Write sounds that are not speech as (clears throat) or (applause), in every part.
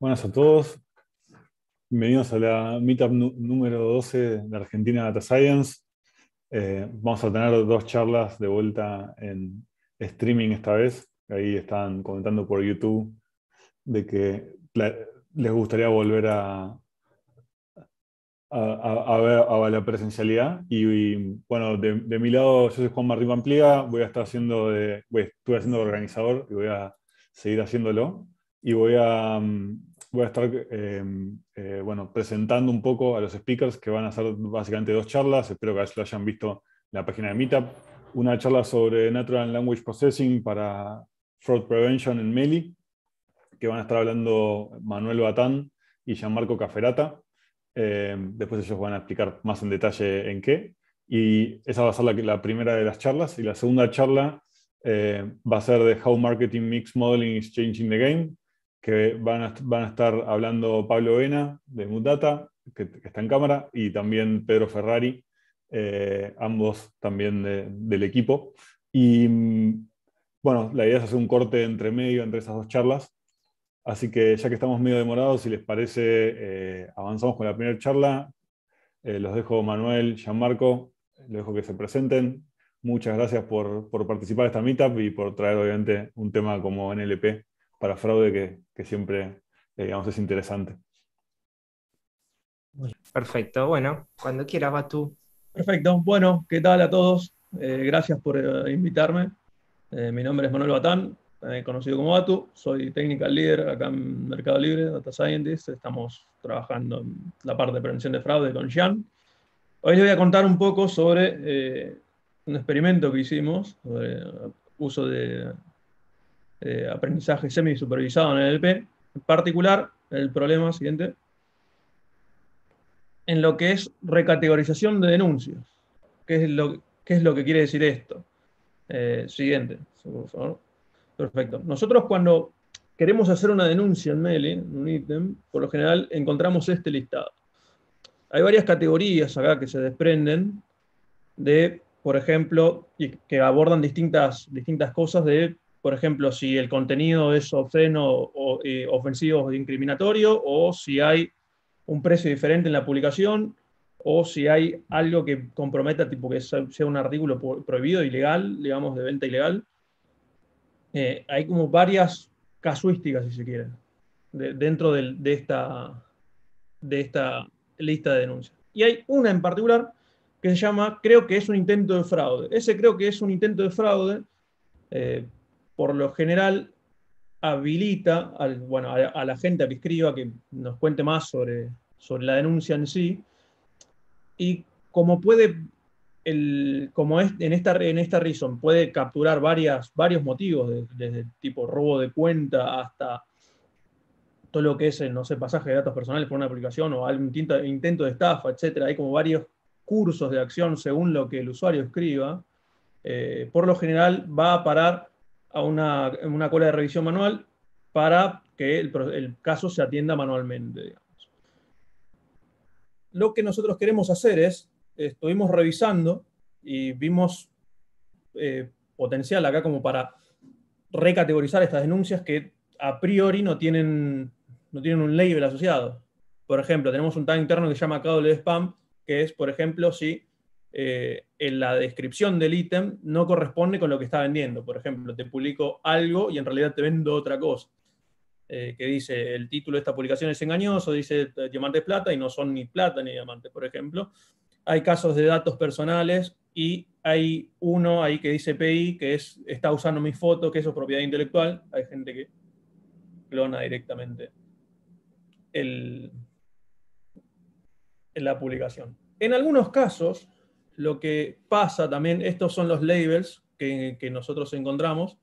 Buenas a todos. Bienvenidos a la Meetup número 12 de Argentina Data Science. Eh, vamos a tener dos charlas de vuelta en streaming esta vez. Ahí están comentando por YouTube de que les gustaría volver a, a, a, la presencialidad. Y, bueno, de, mi lado, yo soy Juan Martín Amplia, voy a estar haciendo, de, estuve haciendo organizador y voy a seguir haciéndolo. Y voy a mm, voy a estar em, eh, bueno, presentando un poco a los speakers que van a hacer básicamente dos charlas. Espero que lo hayan visto en la página de Meetup. Una charla sobre Natural Language Processing para Fraud Prevention en Meli, que van a estar hablando Manuel Batán y Gianmarco Caferata. Em, después ellos van a explicar más en detalle en qué. Y esa va a ser la, la primera de las charlas. Y la segunda charla eh, va a ser de How Marketing Mix Modeling is Changing the Game, que van a, van a estar hablando Pablo Vena de Mutata, que, está en cámara, y también Pedro Ferrari, eh, ambos también del equipo. Y mm, bueno, la idea es hacer un corte entre medio, entre esas dos charlas. Así que ya que estamos medio demorados, si les parece, eh, avanzamos con la primera charla. Eh, los dejo Manuel, Gianmarco, les dejo que se presenten. Muchas gracias por, por participar en esta meetup y por traer obviamente un tema como NLP para fraude que, siempre eh, digamos, es interesante. Perfecto, bueno, cuando quieras Batu. Perfecto, bueno, ¿qué tal a todos? Eh, gracias por eh, invitarme. mi nombre es Manuel Batán, conocido como Batu, soy technical leader acá en Mercado Libre, Data Scientist, estamos trabajando en la parte de prevención de fraude con Jean. Hoy les voy a contar un poco sobre un experimento que hicimos sobre uso de eh, aprendizaje semi-supervisado en el LP. En particular, el problema siguiente, en lo que es recategorización de denuncias. ¿Qué es lo, es lo que quiere decir esto? Eh, siguiente, por favor. Perfecto. Nosotros cuando queremos hacer una denuncia en Meli, un ítem, por lo general encontramos este listado. Hay varias categorías acá que se desprenden de, por ejemplo, que abordan distintas, distintas cosas de por ejemplo, si el contenido es obsceno, o, eh, ofensivo o e incriminatorio, o si hay un precio diferente en la publicación, o si hay algo que comprometa, tipo que sea un artículo prohibido, ilegal, digamos, de venta ilegal. Eh, hay como varias casuísticas, si se quiere, dentro de, esta, de esta lista de denuncias. Y hay una en particular que se llama Creo que es un intento de fraude. Ese creo que es un intento de fraude. Eh, por lo general habilita a, la gente que escriba que nos cuente más sobre, sobre la denuncia en sí. Y como puede, como es, en, esta, en esta reason puede capturar varias, varios motivos, desde tipo robo de cuenta hasta todo lo que es, no sé, pasaje de datos personales por una aplicación o algún intento de estafa, etc. Hay como varios cursos de acción según lo que el usuario escriba. Eh, por lo general va a parar a una, una cola de revisión manual para que el, caso se atienda manualmente. Lo que nosotros queremos hacer es, estuvimos revisando y vimos eh, potencial acá como para recategorizar estas denuncias que a priori no tienen, no tienen un label asociado. Por ejemplo, tenemos un tag interno que se llama de Spam, que es, por ejemplo, si eh, en la descripción del ítem no corresponde con lo que está vendiendo. Por ejemplo, te publico algo y en realidad te vendo otra cosa. Eh, que dice, el título de esta publicación es engañoso, dice eh, diamantes plata y no son ni plata ni diamantes, por ejemplo. Hay casos de datos personales y hay uno ahí que dice PI, que es, está usando mi foto, que eso es propiedad intelectual. Hay gente que clona directamente el, la publicación. En algunos casos, lo que pasa también, estos son los labels que, nosotros encontramos.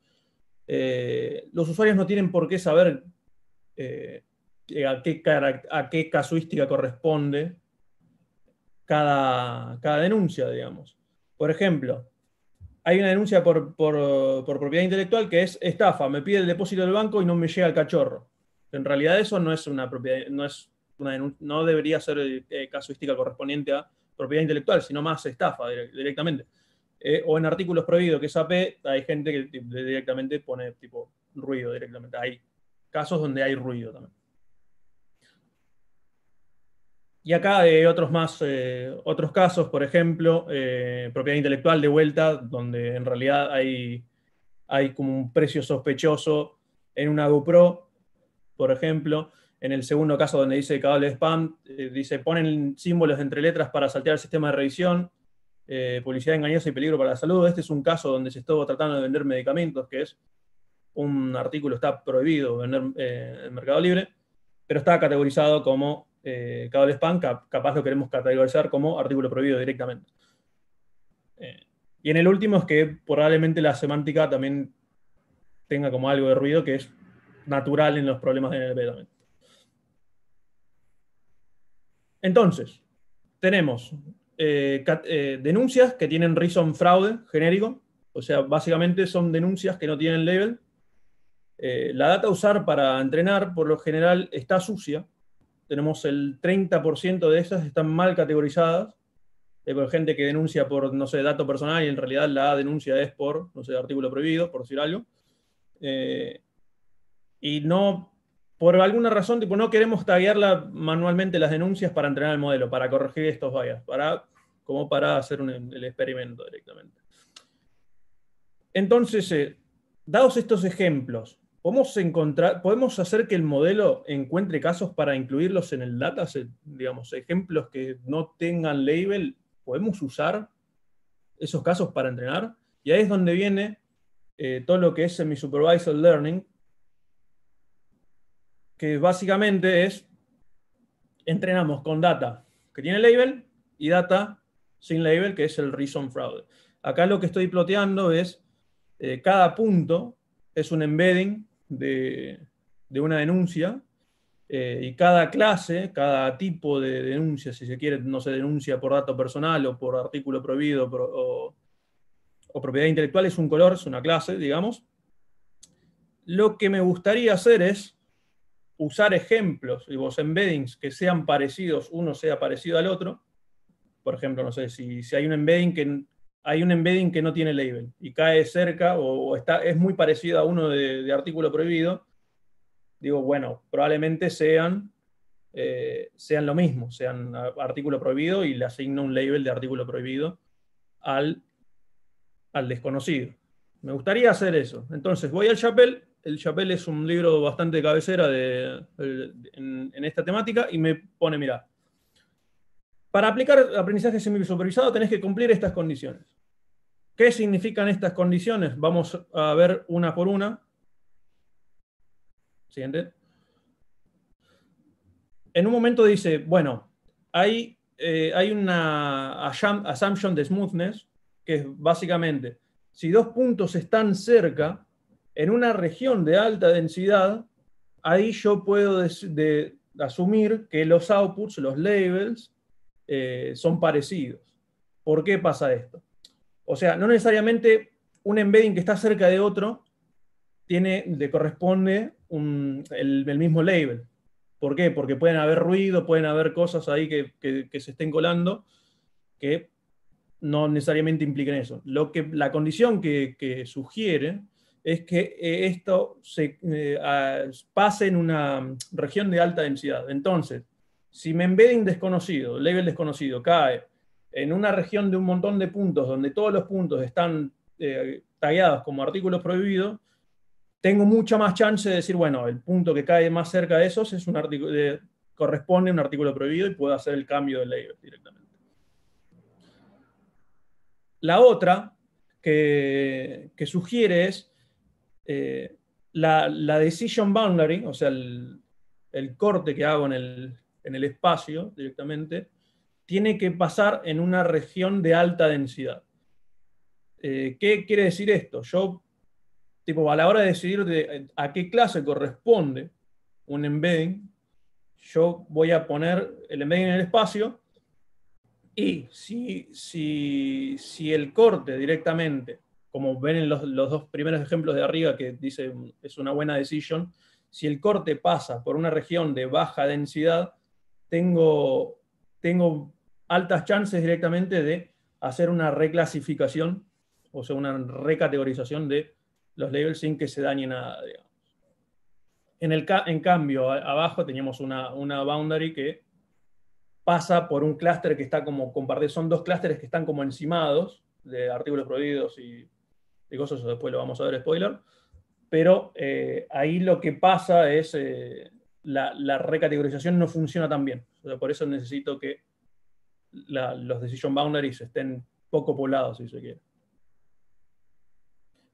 Eh, los usuarios no tienen por qué saber eh, a, qué a qué casuística corresponde cada, denuncia, digamos. Por ejemplo, hay una denuncia por, propiedad intelectual que es estafa, me pide el depósito del banco y no me llega el cachorro. En realidad eso no es una propiedad, no es no debería ser eh, casuística correspondiente a propiedad intelectual, sino más estafa directamente. Eh, o en artículos prohibidos, que es AP, hay gente que directamente pone tipo ruido directamente. Hay casos donde hay ruido también. Y acá hay otros más, eh, otros casos, por ejemplo, eh, propiedad intelectual de vuelta, donde en realidad hay, hay como un precio sospechoso en una GoPro, por ejemplo. En el segundo caso, donde dice cable spam, eh, dice ponen símbolos entre letras para saltear el sistema de revisión, eh, publicidad engañosa y peligro para la salud. Este es un caso donde se estuvo tratando de vender medicamentos, que es un artículo está prohibido vender eh, en Mercado Libre, pero está categorizado como cable spam, capaz lo queremos categorizar como artículo prohibido directamente. y en el último es que probablemente la semántica también tenga como algo de ruido que es natural en los problemas de NLP también. Entonces, tenemos eh, eh, denuncias que tienen reason fraude genérico, o sea, básicamente son denuncias que no tienen label. Eh, la data a usar para entrenar por lo general está sucia. Tenemos el 30% de esas están mal categorizadas. por gente que denuncia por, no sé, dato personal y en realidad la denuncia es por, no sé, artículo prohibido, por decir algo. y no por alguna razón, tipo, no queremos taguear manualmente las denuncias para entrenar el modelo, para corregir estos bias, para, como para hacer el experimento directamente. Entonces, eh, dados estos ejemplos, ¿podemos, encontrar, ¿podemos hacer que el modelo encuentre casos para incluirlos en el dataset? Digamos, ejemplos que no tengan label, ¿podemos usar esos casos para entrenar? Y ahí es donde viene eh, todo lo que es semi-supervised learning, que básicamente es, entrenamos con data que tiene label y data sin label, que es el reason fraud. Acá lo que estoy ploteando es, eh, cada punto es un embedding de, una denuncia eh, y cada clase, cada tipo de denuncia, si se quiere, no se denuncia por dato personal o por artículo prohibido o, propiedad intelectual, es un color, es una clase, digamos. Lo que me gustaría hacer es usar ejemplos y vos embeddings que sean parecidos, uno sea parecido al otro. Por ejemplo, no sé, si, hay un embedding que hay un embedding que no tiene label y cae cerca o, está, es muy parecido a uno de, artículo prohibido, digo, bueno, probablemente sean, eh, sean lo mismo, sean artículo prohibido y le asigno un label de artículo prohibido al, al desconocido. Me gustaría hacer eso. Entonces voy al chapel el Chapel es un libro bastante cabecera de, en, esta temática y me pone, mira, para aplicar aprendizaje supervisado tenés que cumplir estas condiciones. ¿Qué significan estas condiciones? Vamos a ver una por una. Siguiente. En un momento dice, bueno, hay, eh, hay una assumption de smoothness, que es básicamente, si dos puntos están cerca, en una región de alta densidad, ahí yo puedo de, asumir que los outputs, los labels, eh, son parecidos. ¿Por qué pasa esto? O sea, no necesariamente un embedding que está cerca de otro tiene, le corresponde el, mismo label. ¿Por qué? Porque pueden haber ruido, pueden haber cosas ahí que, se estén colando que no necesariamente impliquen eso. Lo que, la condición que, que sugiere es que eh, esto se eh, pase en una mm, región de alta densidad. Entonces, si mi embedding desconocido, level desconocido, cae en una región de un montón de puntos donde todos los puntos están eh, tallados como artículos prohibidos, tengo mucha más chance de decir, bueno, el punto que cae más cerca de esos es un artículo, corresponde a un artículo prohibido y puedo hacer el cambio de label directamente. La otra que sugiere es eh, la, decision boundary, o sea, el, corte que hago en el, espacio directamente, tiene que pasar en una región de alta densidad. Eh, ¿Qué quiere decir esto? Yo, tipo, a la hora de decidir a qué clase corresponde un embedding, yo voy a poner el embedding en el espacio y si, si, si el corte directamente como ven en los, dos primeros ejemplos de arriba que dice es una buena decisión, si el corte pasa por una región de baja densidad, tengo, tengo altas chances directamente de hacer una reclasificación, o sea, una recategorización de los labels sin que se dañe nada. En, el en cambio, abajo teníamos una, una boundary que pasa por un clúster que está como compartido, son dos clústeres que están como encimados de artículos prohibidos y y cosas, eso después lo vamos a ver, spoiler. Pero eh, ahí lo que pasa es eh, la, recategorización no funciona tan bien. por eso necesito que los decision boundaries estén poco poblados, si se quiere.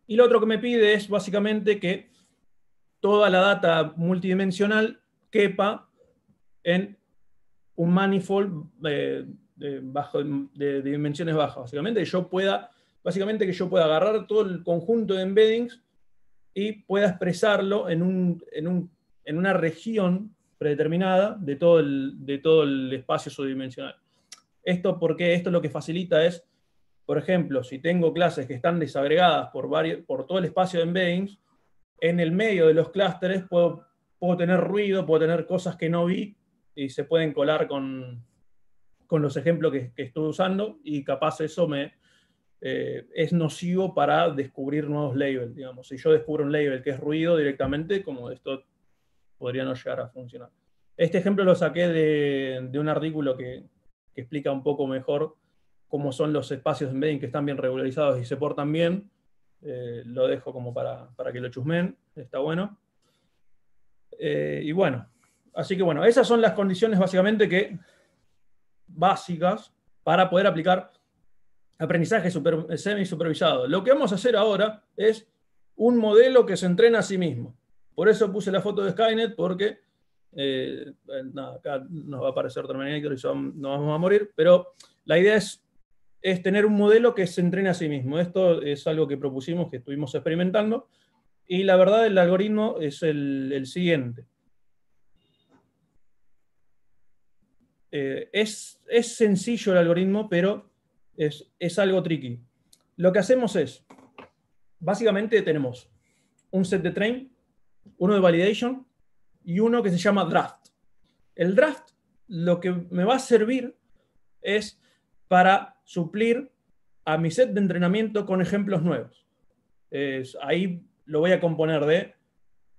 Y lo otro que me pide es básicamente que toda la data multidimensional quepa en un manifold eh, de, dimensiones bajas, básicamente, que yo pueda básicamente que yo pueda agarrar todo el conjunto de embeddings y pueda expresarlo en, un, en, una región predeterminada de todo el, de todo el espacio subdimensional. Esto porque esto lo que facilita es, por ejemplo, si tengo clases que están desagregadas por, varios, por todo el espacio de embeddings, en el medio de los clústeres puedo, puedo tener ruido, puedo tener cosas que no vi y se pueden colar con, con los ejemplos que, que usando y capaz eso me, eh, es nocivo para descubrir nuevos labels, digamos. Si yo descubro un label que es ruido directamente, como esto podría no llegar a funcionar. Este ejemplo lo saqué de, un artículo que, explica un poco mejor cómo son los espacios de embedding que están bien regularizados y se portan bien. Eh, lo dejo como para, que lo chusmen, está bueno. Eh, y bueno, así que bueno, esas son las condiciones básicamente que, básicas para poder aplicar aprendizaje semi-supervisado. Lo que vamos a hacer ahora es un modelo que se entrena a sí mismo. Por eso puse la foto de Skynet, porque eh, eh, acá nos va a aparecer Terminator y no vamos a morir, pero la idea es, es, tener un modelo que se entrena a sí mismo. Esto es algo que propusimos, que estuvimos experimentando, y la verdad el algoritmo es el, siguiente. Eh, es, es sencillo el algoritmo, pero es, algo tricky. Lo que hacemos es, básicamente tenemos un set de train, uno de validation y uno que se llama draft. El draft lo que me va a servir es para suplir a mi set de entrenamiento con ejemplos nuevos. ahí lo voy a componer de,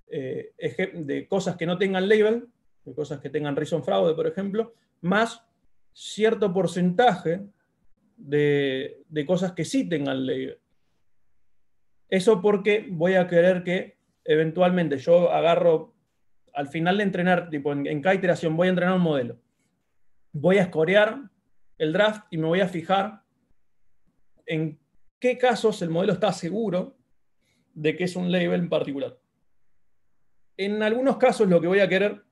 eh, de cosas que no tengan label, de cosas que tengan reason fraude, por ejemplo, más cierto porcentaje de, cosas que sí tengan label. Eso porque voy a querer que eventualmente yo agarro, al final de entrenar, tipo en, en cada iteración voy a entrenar un modelo. Voy a escorear el draft y me voy a fijar en qué casos el modelo está seguro de que es un label en particular. En algunos casos lo que voy a querer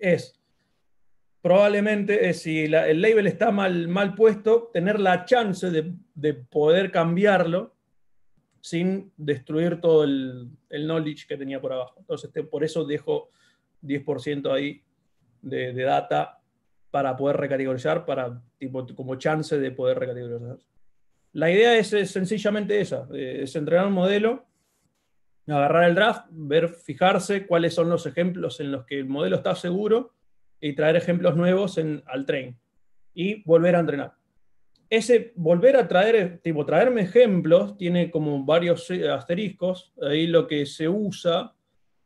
es probablemente eh, si el label está mal, mal puesto, tener la chance de, poder cambiarlo sin destruir todo el, knowledge que tenía por abajo. Entonces, por eso dejo 10% ahí de, data para poder recategorizar, para, tipo, como chance de poder recategorizar. La idea es, sencillamente esa, eh, es entrenar un modelo, agarrar el draft, ver, fijarse cuáles son los ejemplos en los que el modelo está seguro y traer ejemplos nuevos al tren y volver a entrenar. Ese volver a traer, tipo, traerme ejemplos tiene como varios eh, asteriscos. Ahí lo que se usa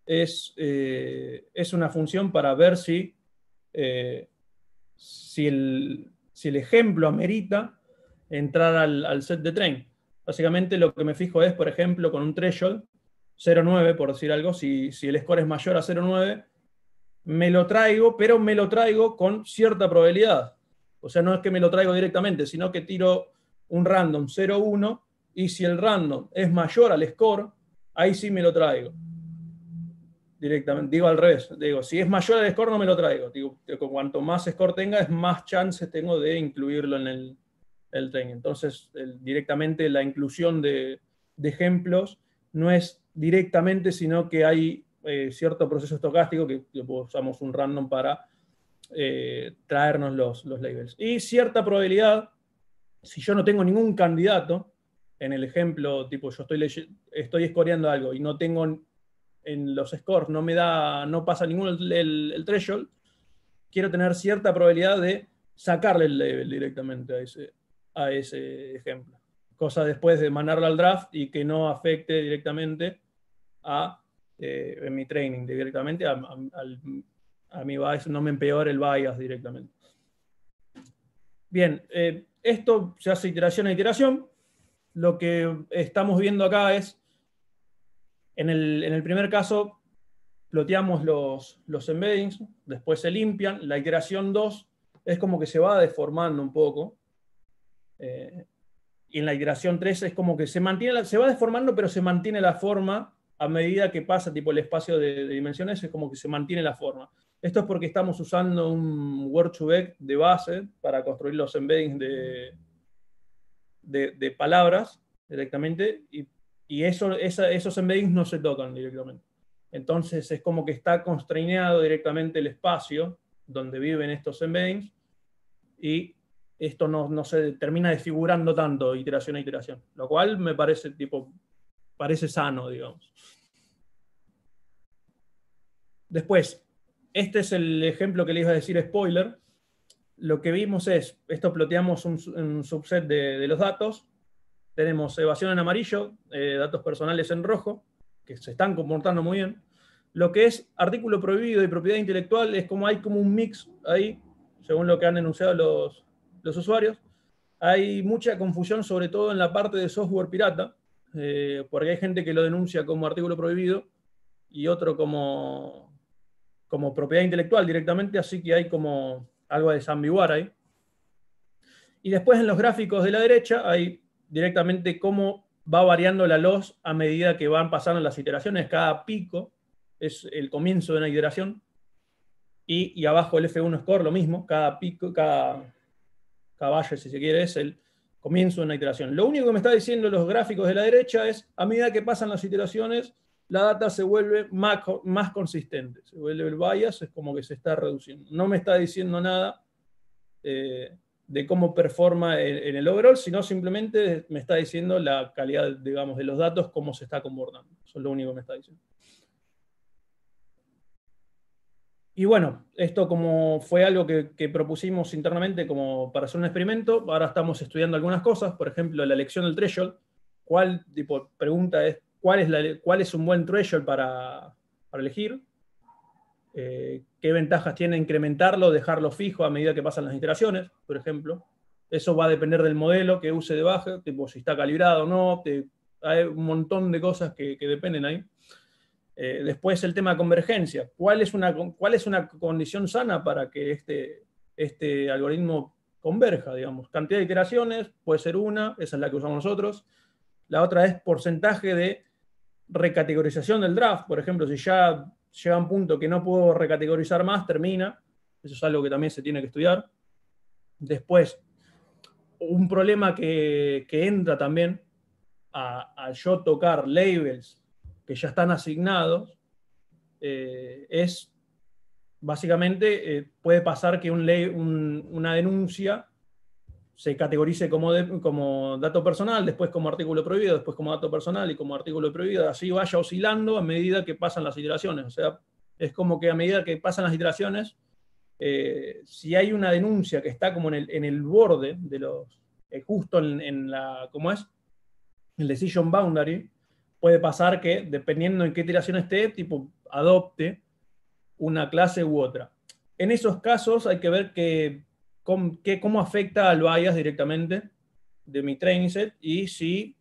es, eh, es una función para ver si, eh, si, el, ejemplo amerita entrar al, set de tren. Básicamente lo que me fijo es, por ejemplo, con un threshold, 0,9, por decir algo, si, si, el score es mayor a 0,9, me lo traigo, pero me lo traigo con cierta probabilidad. O sea, no es que me lo traigo directamente, sino que tiro un random 0-1 y si el random es mayor al score, ahí sí me lo traigo. Directamente, digo al revés, digo, si es mayor al score no me lo traigo. Digo, cuanto más score tenga, es más chances tengo de incluirlo en el, el Entonces, directamente la inclusión de, de ejemplos no es directamente, sino que hay eh, cierto proceso estocástico que, usamos un random para eh, traernos los, los labels. Y cierta probabilidad, si yo no tengo ningún candidato, en el ejemplo, tipo, yo estoy, estoy escoreando algo y no tengo en los scores, no me da, no pasa ningún el, threshold, quiero tener cierta probabilidad de sacarle el label directamente a ese, a ese ejemplo. Cosa después de mandarlo al draft y que no afecte directamente a este, en mi training directamente, a, mi bias no me empeora el bias directamente. Bien, eh, esto se hace iteración a iteración. Lo que estamos viendo acá es, en el, primer caso, ploteamos los, los embeddings, después se limpian, la iteración 2 es como que se va deformando un poco. Eh, y en la iteración 3 es como que se mantiene, se va deformando, pero se mantiene la forma a medida que pasa tipo el espacio de, dimensiones, es como que se mantiene la forma. Esto es porque estamos usando un word 2 vec de base para construir los embeddings de, palabras directamente y, eso, esos embeddings no se tocan directamente. Entonces es como que está constreñado directamente el espacio donde viven estos embeddings y esto no, no se termina desfigurando tanto iteración a iteración, lo cual me parece tipo parece sano, digamos. Después, este es el ejemplo que le iba a decir spoiler. Lo que vimos es, esto ploteamos un, subset de, los datos. Tenemos evasión en amarillo, eh, datos personales en rojo, que se están comportando muy bien. Lo que es artículo prohibido y propiedad intelectual es como hay como un mix ahí, según lo que han denunciado los, los usuarios. Hay mucha confusión, sobre todo en la parte de software pirata, eh, porque hay gente que lo denuncia como artículo prohibido y otro como, como propiedad intelectual directamente, así que hay como algo de desambiguar ahí. Y después en los gráficos de la derecha hay directamente cómo va variando la LOS a medida que van pasando las iteraciones. Cada pico es el comienzo de una iteración. Y, y abajo el F1 score, lo mismo. Cada pico, cada caballo, si se quiere, es el, comienzo una iteración. Lo único que me está diciendo los gráficos de la derecha es, a medida que pasan las iteraciones, la data se vuelve más, más consistente, se vuelve el bias, es como que se está reduciendo. No me está diciendo nada eh, de cómo performa en, el overall, sino simplemente me está diciendo la calidad, digamos, de los datos, cómo se está comportando. Eso es lo único que me está diciendo. Y bueno, esto como fue algo que, propusimos internamente como para hacer un experimento, ahora estamos estudiando algunas cosas, por ejemplo, la elección del threshold, cuál, tipo, pregunta es, ¿cuál es, cuál es un buen threshold para, elegir? Eh, ¿Qué ventajas tiene incrementarlo, dejarlo fijo a medida que pasan las iteraciones, por ejemplo? Eso va a depender del modelo que use de baja, tipo si está calibrado o no, hay un montón de cosas que dependen ahí. Eh, después el tema de convergencia. ¿Cuál es una, cuál es una condición sana para que este, este algoritmo converja, digamos? Cantidad de iteraciones, puede ser una, esa es la que usamos nosotros. La otra es porcentaje de recategorización del draft. Por ejemplo, si ya llega un punto que no puedo recategorizar más, termina. Eso es algo que también se tiene que estudiar. Después, un problema que, entra también a, a yo tocar labels que ya están asignados, eh, es básicamente eh, puede pasar que un una denuncia se categorice como, como dato personal, después como artículo prohibido, después como dato personal y como artículo prohibido, así vaya oscilando a medida que pasan las iteraciones. O sea, es como que a medida que pasan las iteraciones, eh, si hay una denuncia que está como en el, en el borde de los, justo en, en, la, ¿cómo es? El decision boundary, puede pasar que, dependiendo en qué tiración esté, tipo, adopte una clase u otra. En esos casos hay que ver que, cómo afecta al bias directamente de mi training set y si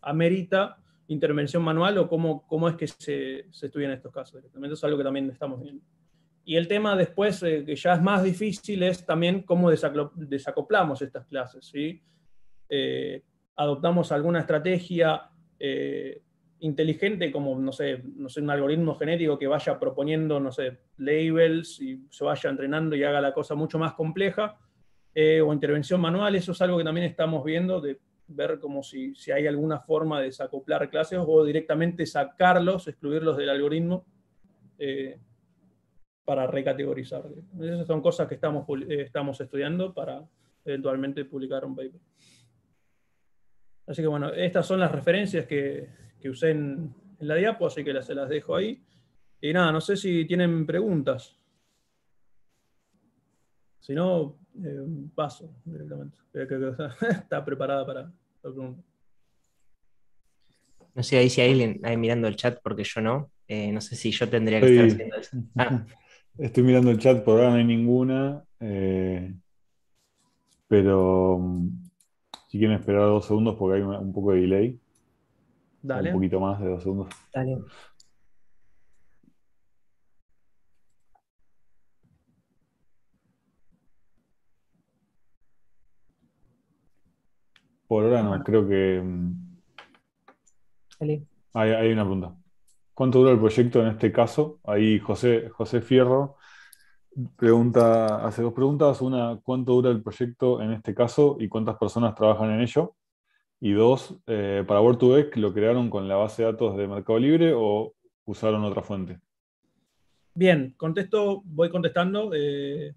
amerita intervención manual o cómo, cómo es que se, se en estos casos directamente. es algo que también estamos viendo. Y el tema después, eh, que ya es más difícil, es también cómo desacoplamos estas clases. ¿sí? Eh, adoptamos alguna estrategia eh, inteligente como, no sé, no sé, un algoritmo genético que vaya proponiendo, no sé, labels y se vaya entrenando y haga la cosa mucho más compleja, eh, o intervención manual, eso es algo que también estamos viendo, de ver como si, si hay alguna forma de desacoplar clases o directamente sacarlos, excluirlos del algoritmo eh, para recategorizar. Esas son cosas que estamos, eh, estamos estudiando para eventualmente publicar un paper. Así que bueno, estas son las referencias que, que usé en, la diapo, así que se las dejo ahí. Y nada, no sé si tienen preguntas. Si no, eh, paso directamente. (laughs) está preparada para la pregunta. No sé ahí si hay alguien ahí mirando el chat porque yo no. Eh, no sé si yo tendría que Estoy... estar haciendo eso. Ah. (laughs) Estoy mirando el chat, por ahora no hay ninguna. Eh, pero mm, si quieren esperar dos segundos porque hay un poco de delay. Un poquito más de dos segundos. Por ahora no, creo que. Mm, hay, hay, una pregunta. ¿Cuánto dura el proyecto en este caso? Ahí José, José Fierro pregunta, hace dos preguntas. Una, ¿cuánto dura el proyecto en este caso y cuántas personas trabajan en ello? Y dos, eh, para Word2Vec, ¿lo crearon con la base de datos de Mercado Libre o usaron otra fuente? Bien, contesto, voy contestando. Eh,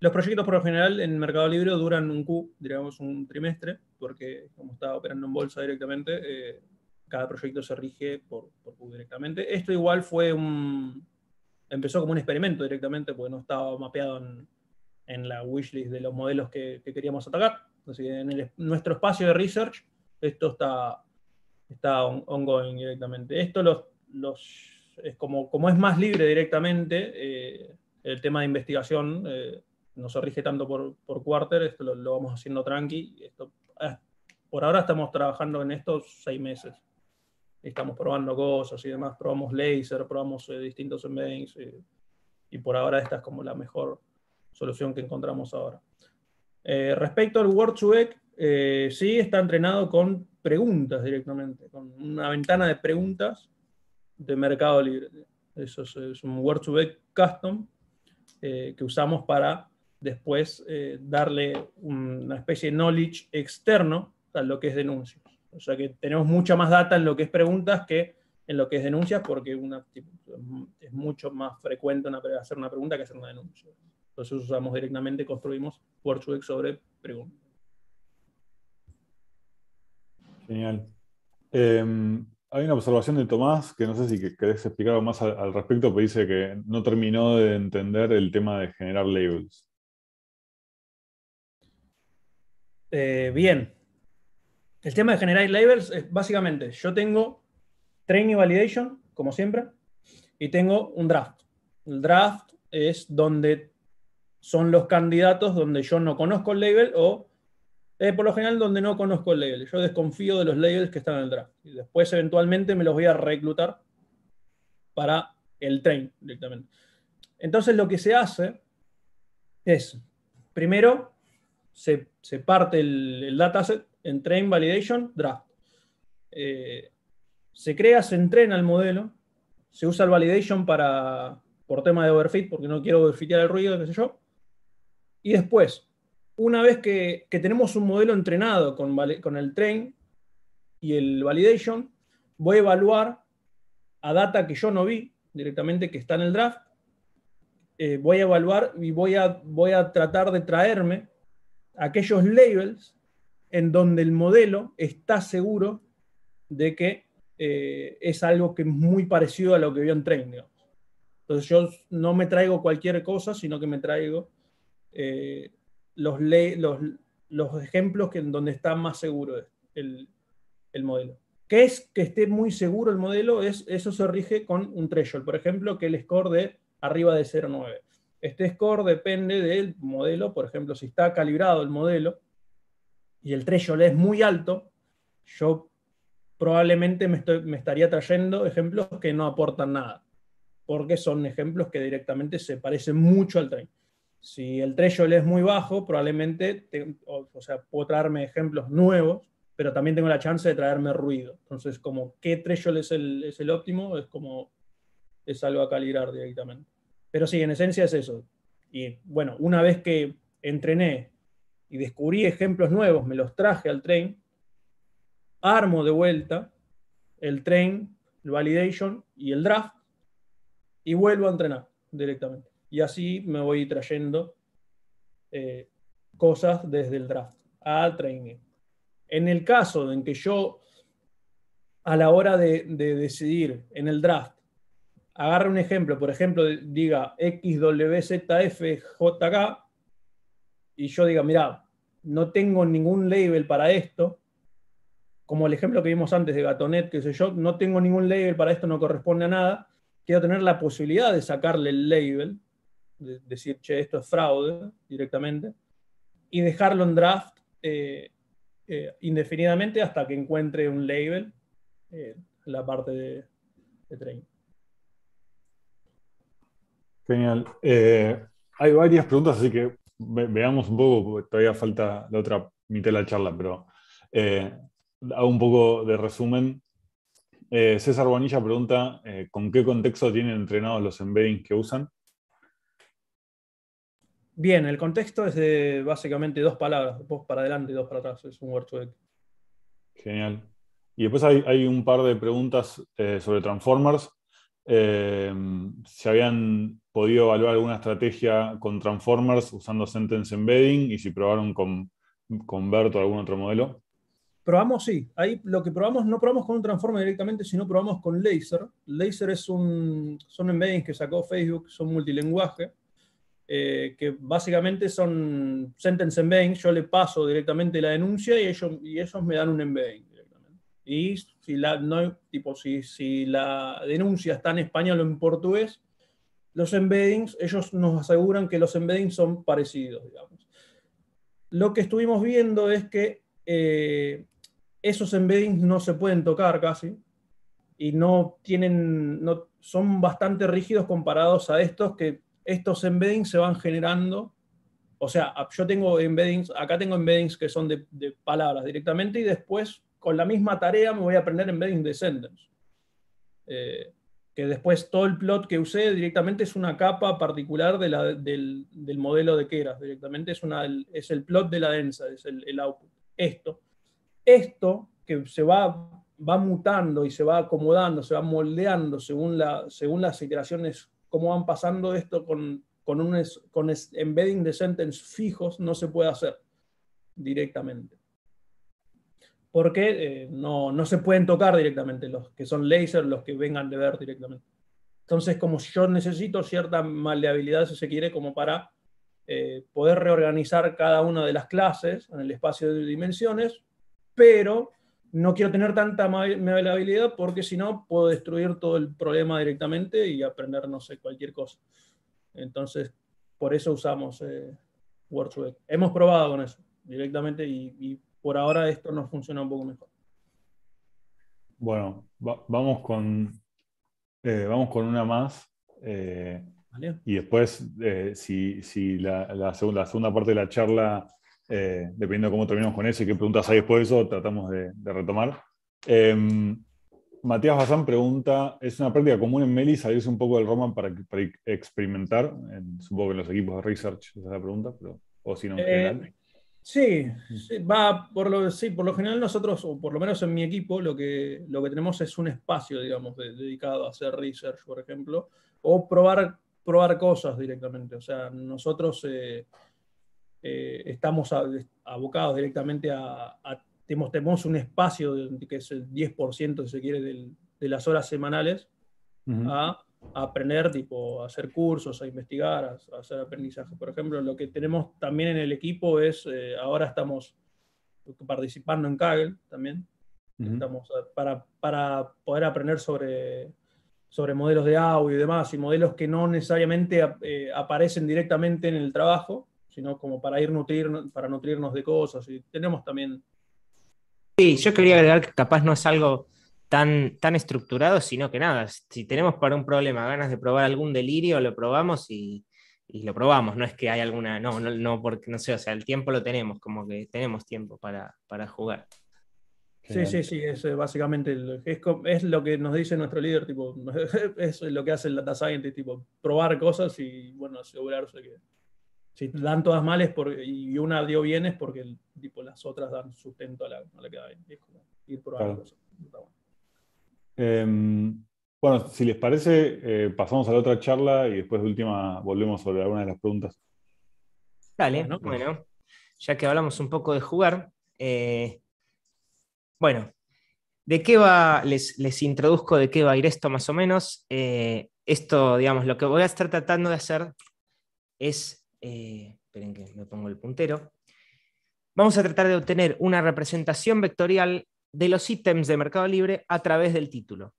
los proyectos por lo general en Mercado Libre duran un Q, digamos un trimestre, porque como está operando en bolsa directamente, eh, cada proyecto se rige por, Q directamente. Esto igual fue un... empezó como un experimento directamente, porque no estaba mapeado en, en la wishlist de los modelos que, queríamos atacar. Así que en nuestro espacio de research esto está, está ongoing directamente. Esto los, los, es como, como es más libre directamente, eh, el tema de investigación eh, no se rige tanto por, por quarter, esto lo, vamos haciendo tranqui. Esto, ah, por ahora estamos trabajando en estos seis meses. Estamos probando cosas y demás, probamos laser, probamos eh, distintos embeddings y por ahora esta es como la mejor solución que encontramos ahora. respecto al word 2 vec eh, sí, está entrenado con preguntas directamente, con una ventana de preguntas de Mercado Libre. Eso es, un Word 2 vec Custom eh, que usamos para después eh, darle una especie de knowledge externo a lo que es denuncias. O sea que tenemos mucha más data en lo que es preguntas que en lo que es denuncias, porque es mucho más frecuente hacer una pregunta que hacer una denuncia. Entonces usamos directamente, construimos Word 2 vec sobre preguntas. Genial. Em, hay una observación de Tomás que no sé si querés explicar más al, respecto, pero dice que no terminó de entender el tema de generar labels. Eh, bien. El tema de generar labels es básicamente, yo tengo training validation, como siempre, y tengo un draft. El draft es donde son los candidatos donde yo no conozco el label o eh, por lo general, donde no conozco el label. Yo desconfío de los labels que están en el draft. Y después, eventualmente, me los voy a reclutar para el train directamente. Entonces, lo que se hace es, primero, se, parte el, dataset en train validation draft. Eh, se crea, se entrena el modelo, se usa el validation para, por tema de overfit, porque no quiero overfitear el ruido, qué sé yo. Y después, una vez que, tenemos un modelo entrenado con, con el train y el validation, voy a evaluar a data que yo no vi directamente que está en el draft, eh, voy a evaluar y voy a, voy a tratar de traerme aquellos labels en donde el modelo está seguro de que eh, es algo que es muy parecido a lo que vio en Train. Entonces yo no me traigo cualquier cosa, sino que me traigo eh, los, ejemplos que, en donde está más seguro el, modelo. ¿Qué es que esté muy seguro el modelo? Es, eso se rige con un threshold, por ejemplo, que el score de arriba de 0,9. Este score depende del modelo, por ejemplo, si está calibrado el modelo y el threshold es muy alto, yo probablemente me, me estaría trayendo ejemplos que no aportan nada, porque son ejemplos que directamente se parecen mucho al 30 si el threshold es muy bajo, probablemente, o, sea, puedo traerme ejemplos nuevos, pero también tengo la chance de traerme ruido. Entonces, como qué threshold es el, es el óptimo, es como, es algo a calibrar directamente. Pero sí, en esencia es eso. Y bueno, una vez que entrené y descubrí ejemplos nuevos, me los traje al train, armo de vuelta el train, el validation y el draft, y vuelvo a entrenar directamente. Y así me voy trayendo eh, cosas desde el draft al training. En el caso en que yo, a la hora de, decidir en el draft, agarre un ejemplo, por ejemplo, diga XWZFJK, y yo diga, mira, no tengo ningún label para esto, como el ejemplo que vimos antes de Gatonet, que sé yo, no tengo ningún label para esto, no corresponde a nada, quiero tener la posibilidad de sacarle el label, decir, che, esto es fraude directamente, y dejarlo en draft eh, eh, indefinidamente hasta que encuentre un label eh, en la parte de, training Genial. hay varias preguntas, así que veamos un poco, todavía falta la otra mitad de la charla, pero hago un poco de resumen. César Bonilla pregunta con qué contexto tienen entrenados los embeddings que usan. Bien, el contexto es de básicamente dos palabras, dos para adelante y dos para atrás, es un word to Genial. Y después hay, un par de preguntas eh, sobre Transformers. Eh, ¿Se habían podido evaluar alguna estrategia con Transformers usando Sentence Embedding y si probaron con, con o algún otro modelo. Probamos, sí. Ahí lo que probamos, no probamos con un Transformer directamente, sino probamos con Laser. Laser es un, son embeddings que sacó Facebook, son multilenguaje eh, que básicamente son sentence embeddings, yo le paso directamente la denuncia y ellos, y me dan un embedding directamente. Y si la, no, tipo, si, la denuncia está en español o en portugués, los embeddings, ellos nos aseguran que los embeddings son parecidos, digamos. Lo que estuvimos viendo es que eh, esos embeddings no se pueden tocar casi y no tienen, no, son bastante rígidos comparados a estos que estos embeddings se van generando. O sea, yo tengo embeddings, acá tengo embeddings que son de, palabras directamente y después con la misma tarea me voy a aprender embeddings de eh, que después todo el plot que usé directamente es una capa particular del, modelo de Keras, directamente es, una, es el plot de la densa, es el, output. Esto, esto que se va, va mutando y se va acomodando, se va moldeando según, la, según las iteraciones cómo van pasando esto con, con un con embedding de sentence fijos, no se puede hacer directamente. Porque eh, no, no se pueden tocar directamente los que son laser, los que vengan de ver directamente. Entonces, como yo necesito cierta maleabilidad, si se quiere, como para eh, poder reorganizar cada una de las clases en el espacio de dimensiones, pero no quiero tener tanta maleabilidad porque si no puedo destruir todo el problema directamente y aprender, no sé, cualquier cosa. Entonces, por eso usamos eh, Hemos probado con eso directamente y, por ahora esto nos funciona un poco mejor. Bueno, vamos, con, eh, vamos con una más. Eh, y después, eh, si, si segunda, la segunda parte de la charla eh, dependiendo de cómo terminamos con eso y qué preguntas hay después de eso, tratamos de, retomar. Em, Matías Bazán pregunta, ¿es una práctica común en Meli salirse un poco del Roman para, experimentar? supongo que en los equipos de research esa es la pregunta, pero, o si no en eh, general. Sí, va por lo, sí, por lo general nosotros, o por lo menos en mi equipo, lo que, lo que tenemos es un espacio, digamos, dedicado a hacer research, por ejemplo, o probar, probar cosas directamente. O sea, nosotros eh, eh, estamos abocados directamente a, tenemos, tenemos, un espacio que es el 10%, si se quiere, de las horas semanales a, aprender, tipo, a hacer cursos, a investigar, a, hacer aprendizaje. Por ejemplo, lo que tenemos también en el equipo es, eh, ahora estamos participando en Kaggle también, estamos eh, para, para, poder aprender sobre sobre modelos de audio y demás, y modelos que no necesariamente aparecen directamente en el trabajo, sino como para ir nutrir, para nutrirnos de cosas. Y tenemos también. Sí, yo quería agregar que capaz no es algo tan, tan estructurado, sino que nada, si tenemos para un problema ganas de probar algún delirio, lo probamos y, lo probamos. No es que hay alguna, no, no, no, porque no sé, o sea, el tiempo lo tenemos, como que tenemos tiempo para, jugar. Sí, sí, sí, es eh, básicamente es, lo que nos dice nuestro líder, tipo, (laughs) es lo que hace el data scientist, tipo, probar cosas y bueno, asegurarse que, si dan todas males y una dio es porque tipo, las otras dan sustento a la, a que da bien. Es como ir probando em, bueno, si les parece, eh, pasamos a la otra charla y después de última volvemos sobre algunas de las preguntas. Dale, bueno, pues. ya que hablamos un poco de jugar, eh, bueno, ¿de qué va? Les, les, introduzco de qué va a ir esto más o menos. Eh, esto, digamos, lo que voy a estar tratando de hacer es eh, esperen que me pongo el puntero, vamos a tratar de obtener una representación vectorial de los ítems de Mercado Libre a través del título.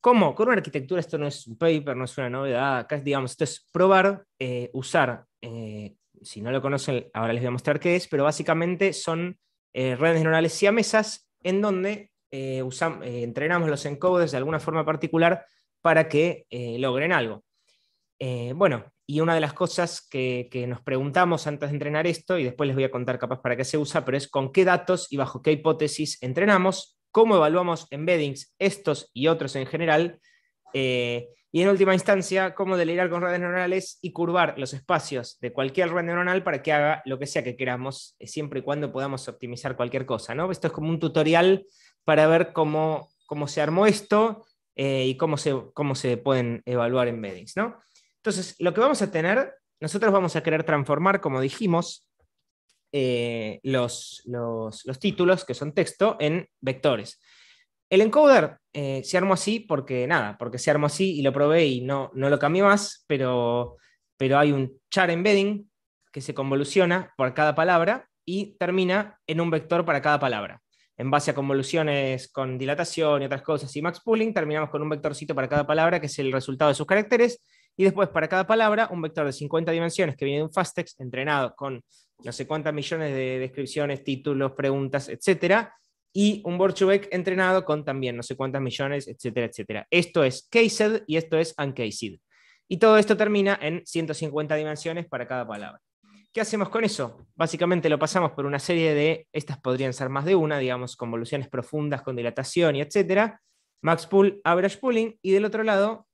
¿Cómo? Con una arquitectura, esto no es un paper, no es una novedad, acá es, digamos, esto es probar, eh, usar, eh, si no lo conocen, ahora les voy a mostrar qué es, pero básicamente son redes neuronales y mesas en donde entrenamos los encoders de alguna forma particular para que logren algo. bueno, y una de las cosas que, nos preguntamos antes de entrenar esto, y después les voy a contar capaz para qué se usa, pero es con qué datos y bajo qué hipótesis entrenamos, cómo evaluamos embeddings, estos y otros en general, eh, y en última instancia, cómo delirar con redes neuronales y curvar los espacios de cualquier red neuronal para que haga lo que sea que queramos, eh, siempre y cuando podamos optimizar cualquier cosa. ¿no? Esto es como un tutorial para ver cómo, se armó esto eh, y cómo se, cómo se pueden evaluar embeddings. ¿no? Entonces, lo que vamos a tener, nosotros vamos a querer transformar, como dijimos, eh, los, los, los, títulos, que son texto, en vectores. El encoder eh, se armó así porque nada, porque se armó así y lo probé y no, no lo cambié más, pero, pero hay un char embedding que se convoluciona por cada palabra y termina en un vector para cada palabra. En base a convoluciones con dilatación y otras cosas y max pooling, terminamos con un vectorcito para cada palabra que es el resultado de sus caracteres y después, para cada palabra, un vector de 50 dimensiones que viene de un Fastex entrenado con no sé cuántas millones de descripciones, títulos, preguntas, etc. y un Borchubek entrenado con también no sé cuántas millones, etcétera, etcétera. Esto es cased y esto es uncased. Y todo esto termina en 150 dimensiones para cada palabra. ¿Qué hacemos con eso? Básicamente lo pasamos por una serie de, estas podrían ser más de una, digamos, convoluciones profundas con dilatación y etcétera, max pool, average pooling, y del otro lado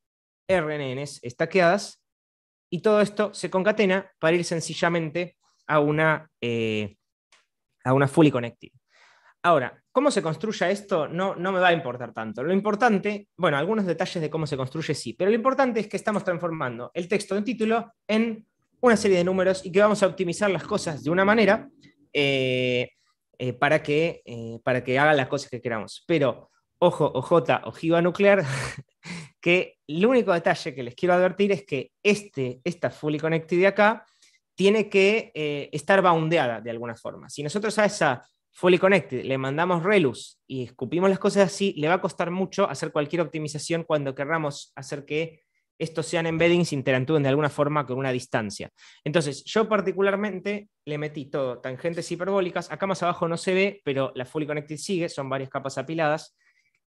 RNNs estaqueadas, y todo esto se concatena para ir sencillamente a una, eh, a una fully connected. Ahora, cómo se construya esto no, no me va a importar tanto. Lo importante, bueno, algunos detalles de cómo se construye sí, pero lo importante es que estamos transformando el texto de título en una serie de números y que vamos a optimizar las cosas de una manera eh, eh, para, que, para que hagan las cosas que queramos. Pero, ojo, ojota ojiva nuclear, (laughs) que el único detalle que les quiero advertir es que este, esta Fully Connected de acá tiene que eh, estar boundeada de alguna forma. Si nosotros a esa Fully Connected le mandamos relus y escupimos las cosas así, le va a costar mucho hacer cualquier optimización cuando querramos hacer que estos sean embeddings interactúen de alguna forma con una distancia. Entonces, yo particularmente le metí todo, tangentes hiperbólicas, acá más abajo no se ve, pero la fully connected sigue, son varias capas apiladas,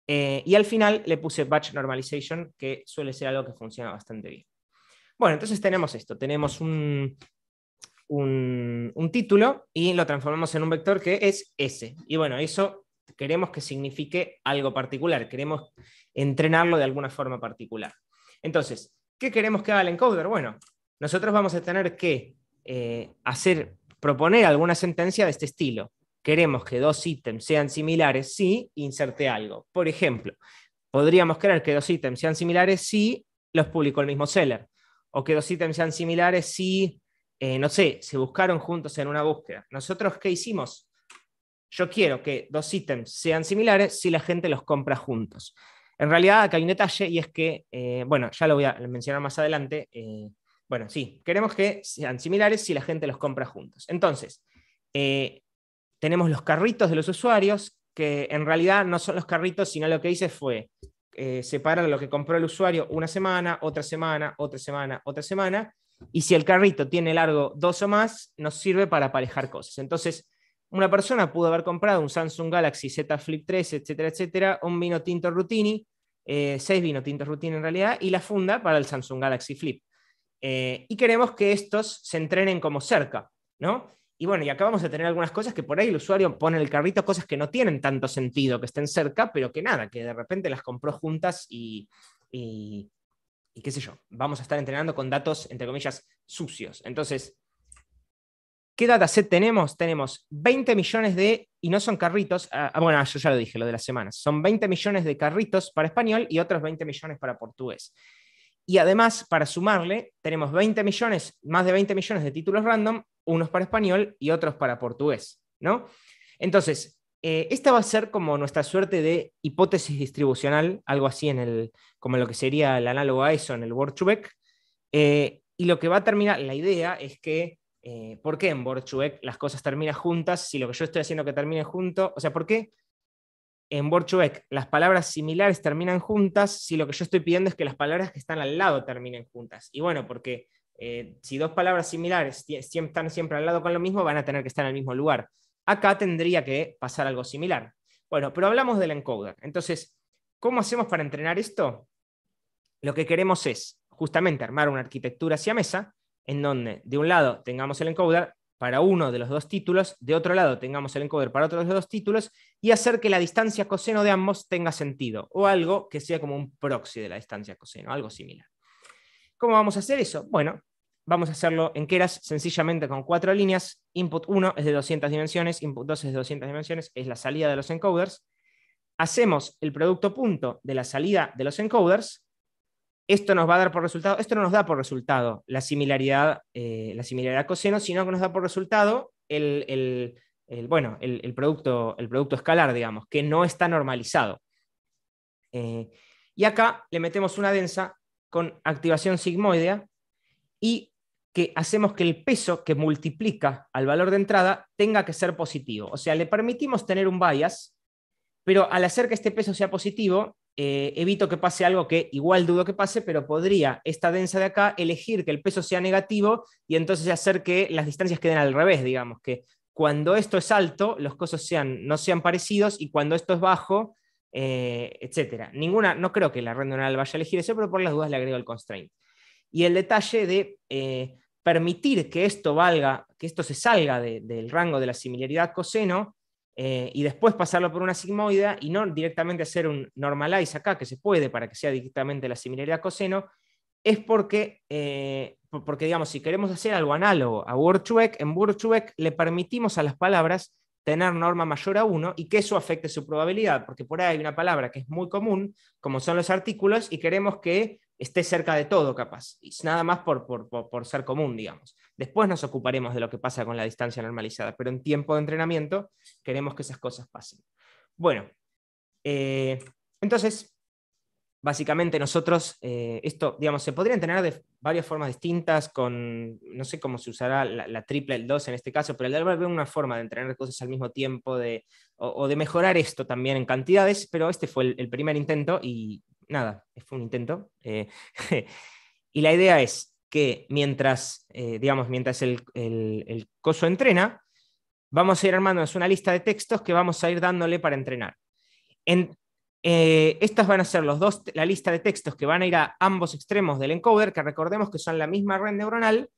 eh, y al final le puse batch normalization, que suele ser algo que funciona bastante bien. Bueno, entonces tenemos esto, tenemos un, un, título y lo transformamos en un vector que es S. Y bueno, eso queremos que signifique algo particular, queremos entrenarlo de alguna forma particular. Entonces, ¿qué queremos que haga el encoder? Bueno, nosotros vamos a tener que eh, hacer, proponer alguna sentencia de este estilo queremos que dos ítems sean similares si inserté algo. Por ejemplo, podríamos querer que dos ítems sean similares si los publicó el mismo seller, o que dos ítems sean similares si, eh, no sé, se buscaron juntos en una búsqueda. Nosotros, ¿qué hicimos? Yo quiero que dos ítems sean similares si la gente los compra juntos. En realidad, acá hay un detalle y es que, eh, bueno, ya lo voy a mencionar más adelante. Eh, bueno, sí, queremos que sean similares si la gente los compra juntos. Entonces, eh, tenemos los carritos de los usuarios, que en realidad no son los carritos, sino lo que hice fue eh, separar lo que compró el usuario una semana, otra semana, otra semana, otra semana. Y si el carrito tiene largo dos o más, nos sirve para aparejar cosas. Entonces, una persona pudo haber comprado un Samsung Galaxy Z Flip 3, etcétera, etcétera, un vino tinto Rutini, eh, seis vino tinto Rutini en realidad, y la funda para el Samsung Galaxy Flip. Eh, y queremos que estos se entrenen como cerca, ¿no? Y bueno, y acabamos de tener algunas cosas que por ahí el usuario pone en el carrito, cosas que no tienen tanto sentido, que estén cerca, pero que nada, que de repente las compró juntas y, qué sé yo, vamos a estar entrenando con datos, entre comillas, sucios. Entonces, ¿qué dataset tenemos? Tenemos 20 millones de, y no son carritos, ah, ah, bueno, ah, yo ya lo dije, lo de las semanas, son 20 millones de carritos para español y otros 20 millones para portugués. Y además, para sumarle, tenemos 20 millones, más de 20 millones de títulos random unos para español y otros para portugués, ¿no? Entonces, eh, esta va a ser como nuestra suerte de hipótesis distribucional, algo así en el, como lo que sería el análogo a eso en el Borchubek. Eh, y lo que va a terminar, la idea es que, eh, ¿por qué en Borchubek las cosas terminan juntas si lo que yo estoy haciendo que termine junto? O sea, ¿por qué en Borchubek las palabras similares terminan juntas si lo que yo estoy pidiendo es que las palabras que están al lado terminen juntas? Y bueno, porque eh, si dos palabras similares están siempre al lado con lo mismo, van a tener que estar en el mismo lugar. Acá tendría que pasar algo similar. Bueno, pero hablamos del encoder. Entonces, ¿cómo hacemos para entrenar esto? Lo que queremos es justamente armar una arquitectura hacia mesa en donde de un lado tengamos el encoder para uno de los dos títulos, de otro lado tengamos el encoder para otro de los dos títulos y hacer que la distancia coseno de ambos tenga sentido o algo que sea como un proxy de la distancia coseno, algo similar. ¿Cómo vamos a hacer eso? Bueno, vamos a hacerlo en Keras sencillamente con cuatro líneas. Input 1 es de 200 dimensiones, input 2 es de 200 dimensiones, es la salida de los encoders. Hacemos el producto punto de la salida de los encoders. Esto nos va a dar por resultado, esto no nos da por resultado la similaridad, eh, la similaridad coseno, sino que nos da por resultado el, bueno, el, producto, el producto escalar, digamos, que no está normalizado. Eh, y acá le metemos una densa con activación sigmoidea y que hacemos que el peso que multiplica al valor de entrada tenga que ser positivo. O sea, le permitimos tener un bias, pero al hacer que este peso sea positivo, eh, evito que pase algo que igual dudo que pase, pero podría esta densa de acá elegir que el peso sea negativo y entonces hacer que las distancias queden al revés, digamos, que cuando esto es alto, los cosas sean, no sean parecidos y cuando esto es bajo, eh, etcétera. Ninguna, no creo que la red neuronal vaya a elegir eso, pero por las dudas le agrego el constraint. Y el detalle de eh, permitir que esto valga, que esto se salga del rango de la similaridad coseno eh, y después pasarlo por una sigmoida y no directamente hacer un normalize acá, que se puede para que sea directamente la similaridad coseno, es porque, porque digamos, si queremos hacer algo análogo a Wurzweck, en Wurzweck le permitimos a las palabras tener norma mayor a 1 y que eso afecte su probabilidad, porque por ahí hay una palabra que es muy común, como son los artículos, y queremos que esté cerca de todo, capaz, nada más por, ser común, digamos. Después nos ocuparemos de lo que pasa con la distancia normalizada, pero en tiempo de entrenamiento queremos que esas cosas pasen. Bueno, eh, entonces, básicamente nosotros, eh, esto, digamos, se podría entrenar de varias formas distintas, con, no sé cómo se usará la, triple, el 2 en este caso, pero el alba es una forma de entrenar cosas al mismo tiempo, de, o, de mejorar esto también en cantidades, pero este fue el, primer intento y nada, fue un intento. Eh, (laughs) y la idea es que mientras, eh, digamos, mientras el, el, coso entrena, vamos a ir armándonos una lista de textos que vamos a ir dándole para entrenar. En, eh, estas van a ser los dos, la lista de textos que van a ir a ambos extremos del encoder, que recordemos que son la misma red neuronal,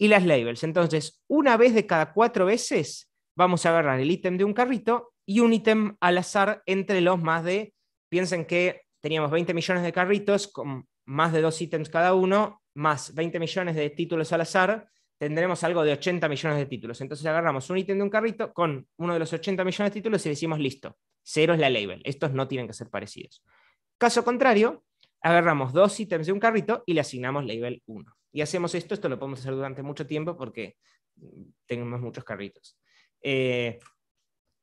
y las labels. Entonces, una vez de cada cuatro veces vamos a agarrar el ítem de un carrito y un ítem al azar entre los más de, piensen que teníamos 20 millones de carritos con más de dos ítems cada uno, más 20 millones de títulos al azar, tendremos algo de 80 millones de títulos. Entonces agarramos un ítem de un carrito con uno de los 80 millones de títulos y decimos, listo, cero es la label, estos no tienen que ser parecidos. Caso contrario, agarramos dos ítems de un carrito y le asignamos label 1. Y hacemos esto, esto lo podemos hacer durante mucho tiempo porque mm, tenemos muchos carritos. Eh,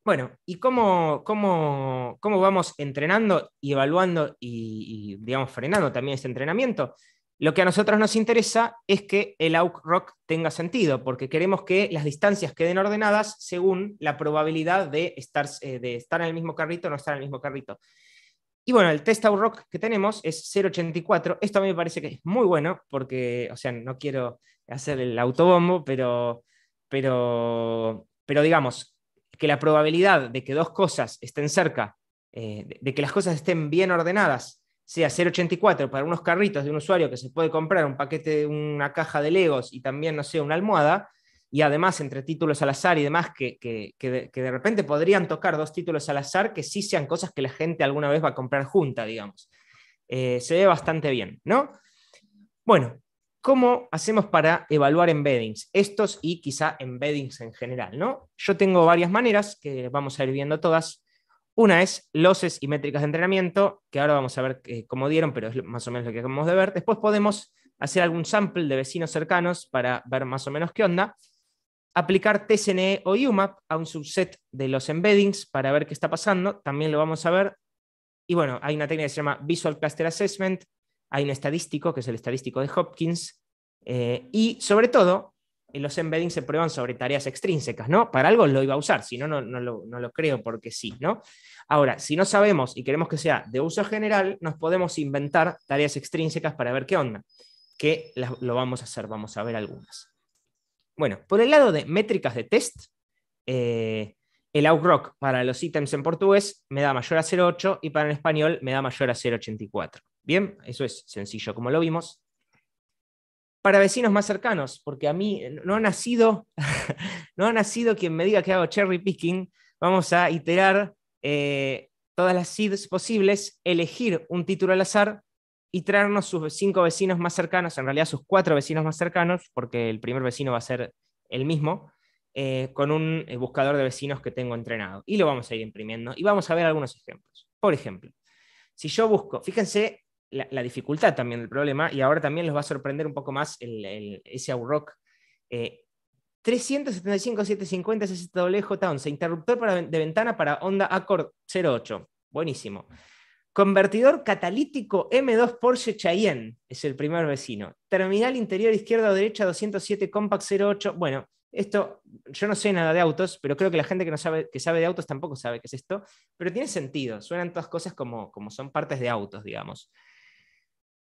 bueno, ¿y cómo, cómo, cómo, vamos entrenando y evaluando y, y, digamos, frenando también este entrenamiento? Lo que a nosotros nos interesa es que el OutRock tenga sentido, porque queremos que las distancias queden ordenadas según la probabilidad de estar, eh, de estar en el mismo carrito o no estar en el mismo carrito. Y bueno, el test OutRock que tenemos es 0.84. Esto a mí me parece que es muy bueno, porque, o sea, no quiero hacer el autobombo, pero, pero, pero digamos que la probabilidad de que dos cosas estén cerca, eh, de que las cosas estén bien ordenadas sea 0.84 para unos carritos de un usuario que se puede comprar un paquete, de una caja de Legos y también, no sé, una almohada, y además entre títulos al azar y demás, que, de, repente podrían tocar dos títulos al azar que sí sean cosas que la gente alguna vez va a comprar junta, digamos. Eh, se ve bastante bien, ¿no? Bueno, ¿cómo hacemos para evaluar embeddings? Estos y quizá embeddings en general, ¿no? Yo tengo varias maneras que vamos a ir viendo todas. Una es loses y métricas de entrenamiento, que ahora vamos a ver eh, cómo dieron, pero es más o menos lo que acabamos de ver. Después podemos hacer algún sample de vecinos cercanos para ver más o menos qué onda. Aplicar TSNE o UMAP a un subset de los embeddings para ver qué está pasando, también lo vamos a ver. Y bueno, hay una técnica que se llama Visual Cluster Assessment, hay un estadístico, que es el estadístico de Hopkins, eh, y sobre todo los embeddings se prueban sobre tareas extrínsecas, ¿no? Para algo lo iba a usar, si no, no, lo, creo porque sí, ¿no? Ahora, si no sabemos y queremos que sea de uso general, nos podemos inventar tareas extrínsecas para ver qué onda, que lo vamos a hacer, vamos a ver algunas. Bueno, por el lado de métricas de test, eh, el OutRock para los ítems en portugués me da mayor a 0.8 y para el español me da mayor a 0.84. Bien, eso es sencillo como lo vimos para vecinos más cercanos, porque a mí no ha nacido, (laughs) no ha nacido quien me diga que hago cherry picking. Vamos a iterar eh, todas las seeds posibles, elegir un título al azar y traernos sus cinco vecinos más cercanos, en realidad sus cuatro vecinos más cercanos, porque el primer vecino va a ser el mismo, eh, con un eh, buscador de vecinos que tengo entrenado. Y lo vamos a ir imprimiendo y vamos a ver algunos ejemplos. Por ejemplo, si yo busco, fíjense la, dificultad también del problema, y ahora también les va a sorprender un poco más el, ese AUROC. 375-750 SSWJ 11, interruptor para, de ventana para Honda Accord 08. Buenísimo. Convertidor catalítico M2 Porsche Cayenne es el primer vecino. Terminal interior izquierda o derecha 207 Compact 08. Bueno, esto, yo no sé nada de autos, pero creo que la gente que, no sabe, que sabe de autos tampoco sabe qué es esto, pero tiene sentido, suenan todas cosas como son partes de autos, digamos.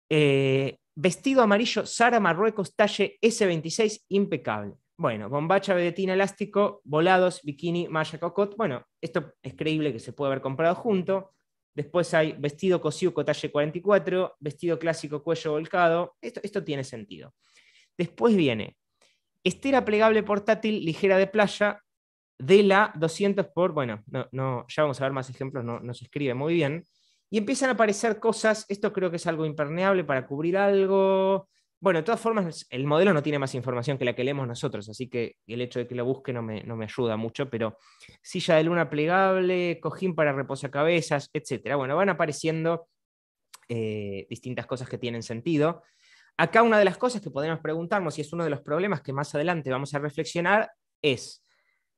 Eh, vestido amarillo, Sara Marruecos, talle S26, impecable. Bueno, bombacha, vedetina, elástico, volados, bikini, malla, cocot. Bueno, esto es creíble que se puede haber comprado junto. Después hay vestido cosiuco, talle 44, vestido clásico, cuello volcado. Esto, esto tiene sentido. Después viene estera plegable portátil, ligera de playa, de la 200 por, bueno, no, no, ya vamos a ver más ejemplos, no, no se escribe muy bien. Y empiezan a aparecer cosas, esto creo que es algo impermeable para cubrir algo. Bueno, de todas formas, el modelo no tiene más información que la que leemos nosotros, así que el hecho de que lo busque no me, ayuda mucho, pero silla de luna plegable, cojín para reposacabezas, etc. Bueno, van apareciendo eh, distintas cosas que tienen sentido. Acá una de las cosas que podemos preguntarnos, y es uno de los problemas que más adelante vamos a reflexionar, es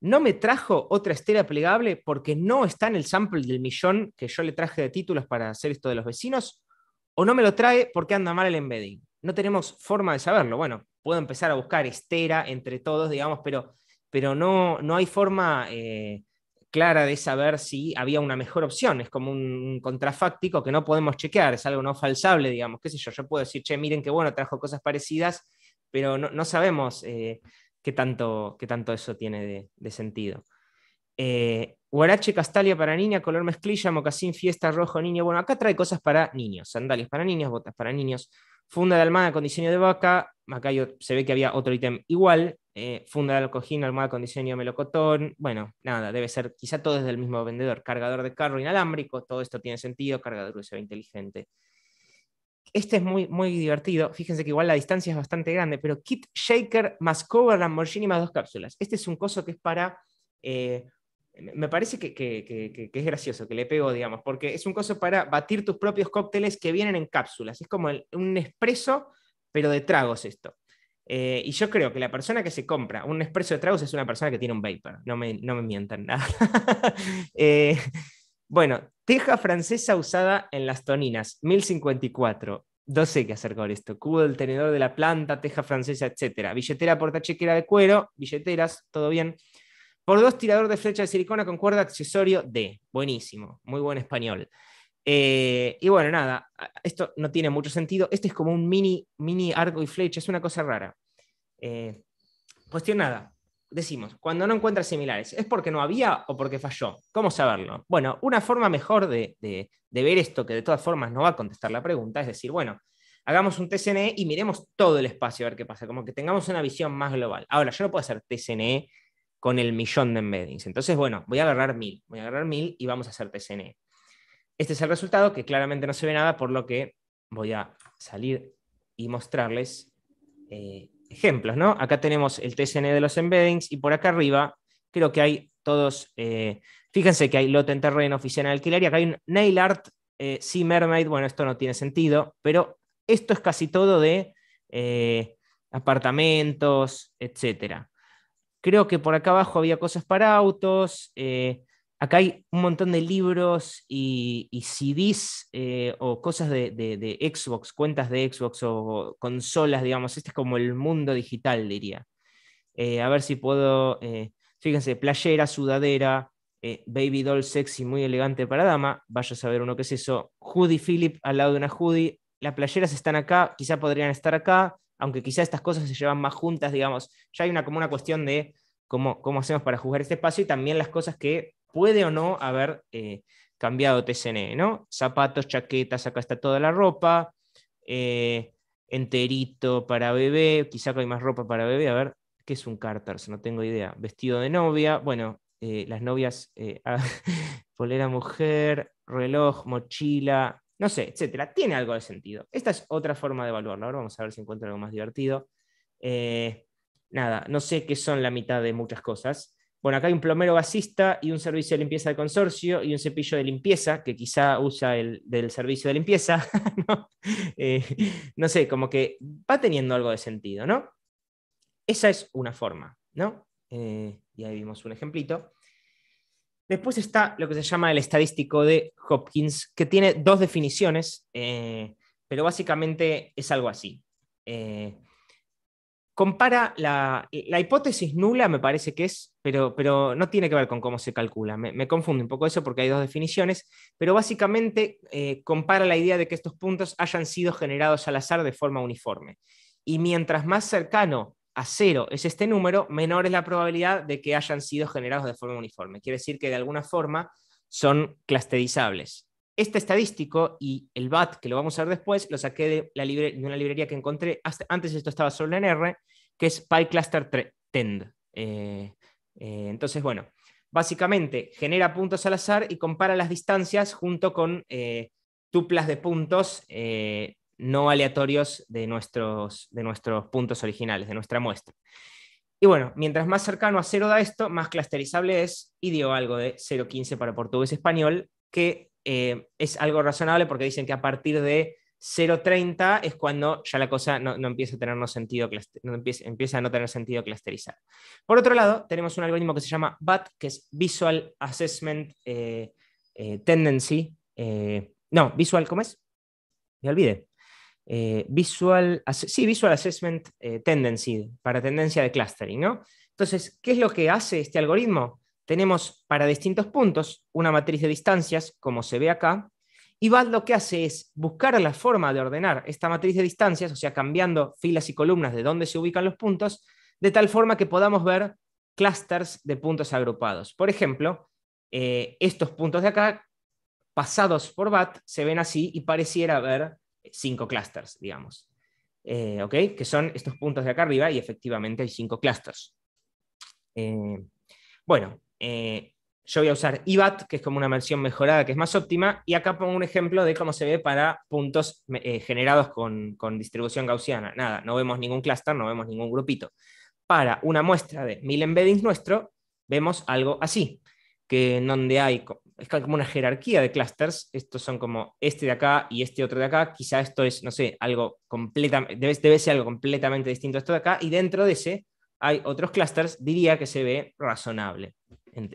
no me trajo otra estera plegable porque no está en el sample del millón que yo le traje de títulos para hacer esto de los vecinos, o no me lo trae porque anda mal el embedding. No tenemos forma de saberlo. Bueno, puedo empezar a buscar estera entre todos, digamos, pero, pero no, no hay forma eh, clara de saber si había una mejor opción. Es como un contrafáctico que no podemos chequear, es algo no falsable, digamos, qué sé yo. Yo puedo decir, che, miren qué bueno, trajo cosas parecidas, pero no, no sabemos eh, qué tanto, qué tanto eso tiene de, sentido. Eh, huarache, castalia para niña, color mezclilla, mocasín, fiesta, rojo, niño. Bueno, acá trae cosas para niños, sandalias para niños, botas para niños, funda de almada con diseño de vaca, acá se ve que había otro ítem igual, eh, funda de alcojín, almada con diseño de melocotón, bueno, nada, debe ser, quizá todo desde el mismo vendedor, cargador de carro inalámbrico, todo esto tiene sentido, cargador USB inteligente. Este es muy, muy divertido. Fíjense que igual la distancia es bastante grande, pero kit shaker más cover Lamborghini más dos cápsulas. Este es un coso que es para. Eh, me parece que, es gracioso, que le pego, digamos, porque es un coso para batir tus propios cócteles que vienen en cápsulas. Es como un espresso, pero de tragos esto. Eh, y yo creo que la persona que se compra un espresso de tragos es una persona que tiene un vapor. No me, no me mientan nada. (laughs) eh, bueno, teja francesa usada en las toninas, 1054. No sé qué hacer con esto. Cubo del tenedor de la planta, teja francesa, etc. Billetera portachequera de cuero, billeteras, todo bien. Por dos, tirador de flecha de silicona con cuerda, accesorio D. Buenísimo, muy buen español. Eh, y bueno, nada, esto no tiene mucho sentido. Este es como un mini, mini arco y flecha, es una cosa rara. Cuestionada. Eh, cuestión nada decimos, cuando no encuentra similares, ¿es porque no había o porque falló? ¿Cómo saberlo? Bueno, una forma mejor de, de, ver esto, que de todas formas no va a contestar la pregunta, es decir, bueno, hagamos un TCNE y miremos todo el espacio a ver qué pasa, como que tengamos una visión más global. Ahora, yo no puedo hacer TCNE con el millón de embeddings, entonces, bueno, voy a agarrar mil, voy a agarrar mil y vamos a hacer TCNE. Este es el resultado, que claramente no se ve nada, por lo que voy a salir y mostrarles... Eh, ejemplos, ¿no? Acá tenemos el TSN de los embeddings y por acá arriba creo que hay todos, eh, fíjense que hay lote en terreno, oficina de alquiler y acá hay un nail art, eh, Mermaid, bueno, esto no tiene sentido, pero esto es casi todo de eh, apartamentos, etc. Creo que por acá abajo había cosas para autos, eh, Acá hay un montón de libros y, CDs eh, o cosas de, Xbox, cuentas de Xbox o, consolas, digamos. Este es como el mundo digital, diría. Eh, a ver si puedo, eh, fíjense, playera, sudadera, baby doll sexy, muy elegante para dama. Vaya a saber uno qué es eso. Hoodie Philip al lado de una hoodie. Las playeras están acá, quizá podrían estar acá, aunque quizá estas cosas se llevan más juntas, digamos. Ya hay una, como una cuestión de cómo, cómo hacemos para jugar este espacio y también las cosas que puede o no haber eh, cambiado TCN, ¿no? Zapatos, chaquetas, acá está toda la ropa, eh, enterito para bebé, quizá que hay más ropa para bebé, a ver, ¿qué es un cárter? No tengo idea. Vestido de novia, bueno, eh, las novias, ah, (laughs) polera mujer, reloj, mochila, no sé, etcétera. Tiene algo de sentido. Esta es otra forma de evaluarlo. Ahora vamos a ver si encuentro algo más divertido. nada, no sé qué son la mitad de muchas cosas. Bueno, acá hay un plomero gasista y un servicio de limpieza de consorcio y un cepillo de limpieza que quizá usa el del servicio de limpieza. (laughs) ¿no? Eh, ¿no? sé, como que va teniendo algo de sentido, ¿no? Esa es una forma, ¿no? Eh, y ahí vimos un ejemplito. Después está lo que se llama el estadístico de Hopkins, que tiene dos definiciones, eh, pero básicamente es algo así compara la, hipótesis nula, me parece que es pero, pero no tiene que ver con cómo se calcula. Me, me, confunde un poco eso porque hay dos definiciones, pero básicamente eh, compara la idea de que estos puntos hayan sido generados al azar de forma uniforme. Y mientras más cercano a cero es este número, menor es la probabilidad de que hayan sido generados de forma uniforme. Quiere decir que de alguna forma son clasterizables. Este estadístico y el BAT, que lo vamos a ver después, lo saqué de, la de una librería que encontré, antes esto estaba solo en R, que es PyCluster Tend. Eh, eh, entonces, bueno, básicamente genera puntos al azar y compara las distancias junto con eh, tuplas de puntos eh, no aleatorios de nuestros, de nuestros puntos originales, de nuestra muestra. Y bueno, mientras más cercano a cero da esto, más clusterizable es, y dio algo de 0.15 para portugués español, que es algo razonable porque dicen que a partir de 0.30 es cuando ya la cosa no, empieza a tener sentido, empieza, a no tener sentido clusterizar. Por otro lado, tenemos un algoritmo que se llama BAT, que es Visual Assessment eh, eh, Tendency. Eh, no, Visual, ¿cómo es? Me olvidé. visual, sí, Visual Assessment Tendency, para tendencia de clustering, ¿no? Entonces, ¿qué es lo que hace este algoritmo? Tenemos para distintos puntos una matriz de distancias, como se ve acá, y BAT lo que hace es buscar la forma de ordenar esta matriz de distancias, o sea, cambiando filas y columnas de dónde se ubican los puntos, de tal forma que podamos ver clusters de puntos agrupados. Por ejemplo, eh, estos puntos de acá, pasados por BAT, se ven así y pareciera haber cinco clusters, digamos. Eh, ¿ok? Que son estos puntos de acá arriba y efectivamente hay cinco clusters. Eh, bueno, yo voy a usar IBAT, que es como una versión mejorada, que es más óptima, y acá pongo un ejemplo de cómo se ve para puntos eh, generados con, distribución gaussiana. Nada, no vemos ningún clúster, no vemos ningún grupito. Para una muestra de mil embeddings nuestro, vemos algo así, que en donde hay es como una jerarquía de clusters, estos son como este de acá y este otro de acá, quizá esto es, no sé, algo completamente, debe, debe ser algo completamente distinto a esto de acá, y dentro de ese hay otros clusters, diría que se ve razonable.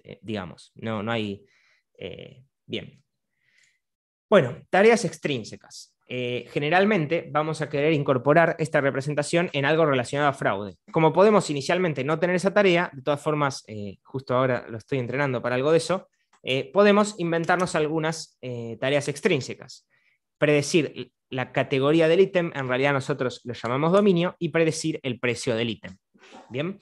Eh, digamos, no, no hay... Eh, bien. Bueno, tareas extrínsecas. Eh, generalmente vamos a querer incorporar esta representación en algo relacionado a fraude. Como podemos inicialmente no tener esa tarea, de todas formas, justo ahora lo estoy entrenando para algo de eso, podemos inventarnos algunas tareas extrínsecas. Predecir la categoría del ítem, en realidad nosotros lo llamamos dominio, y predecir el precio del ítem. Bien,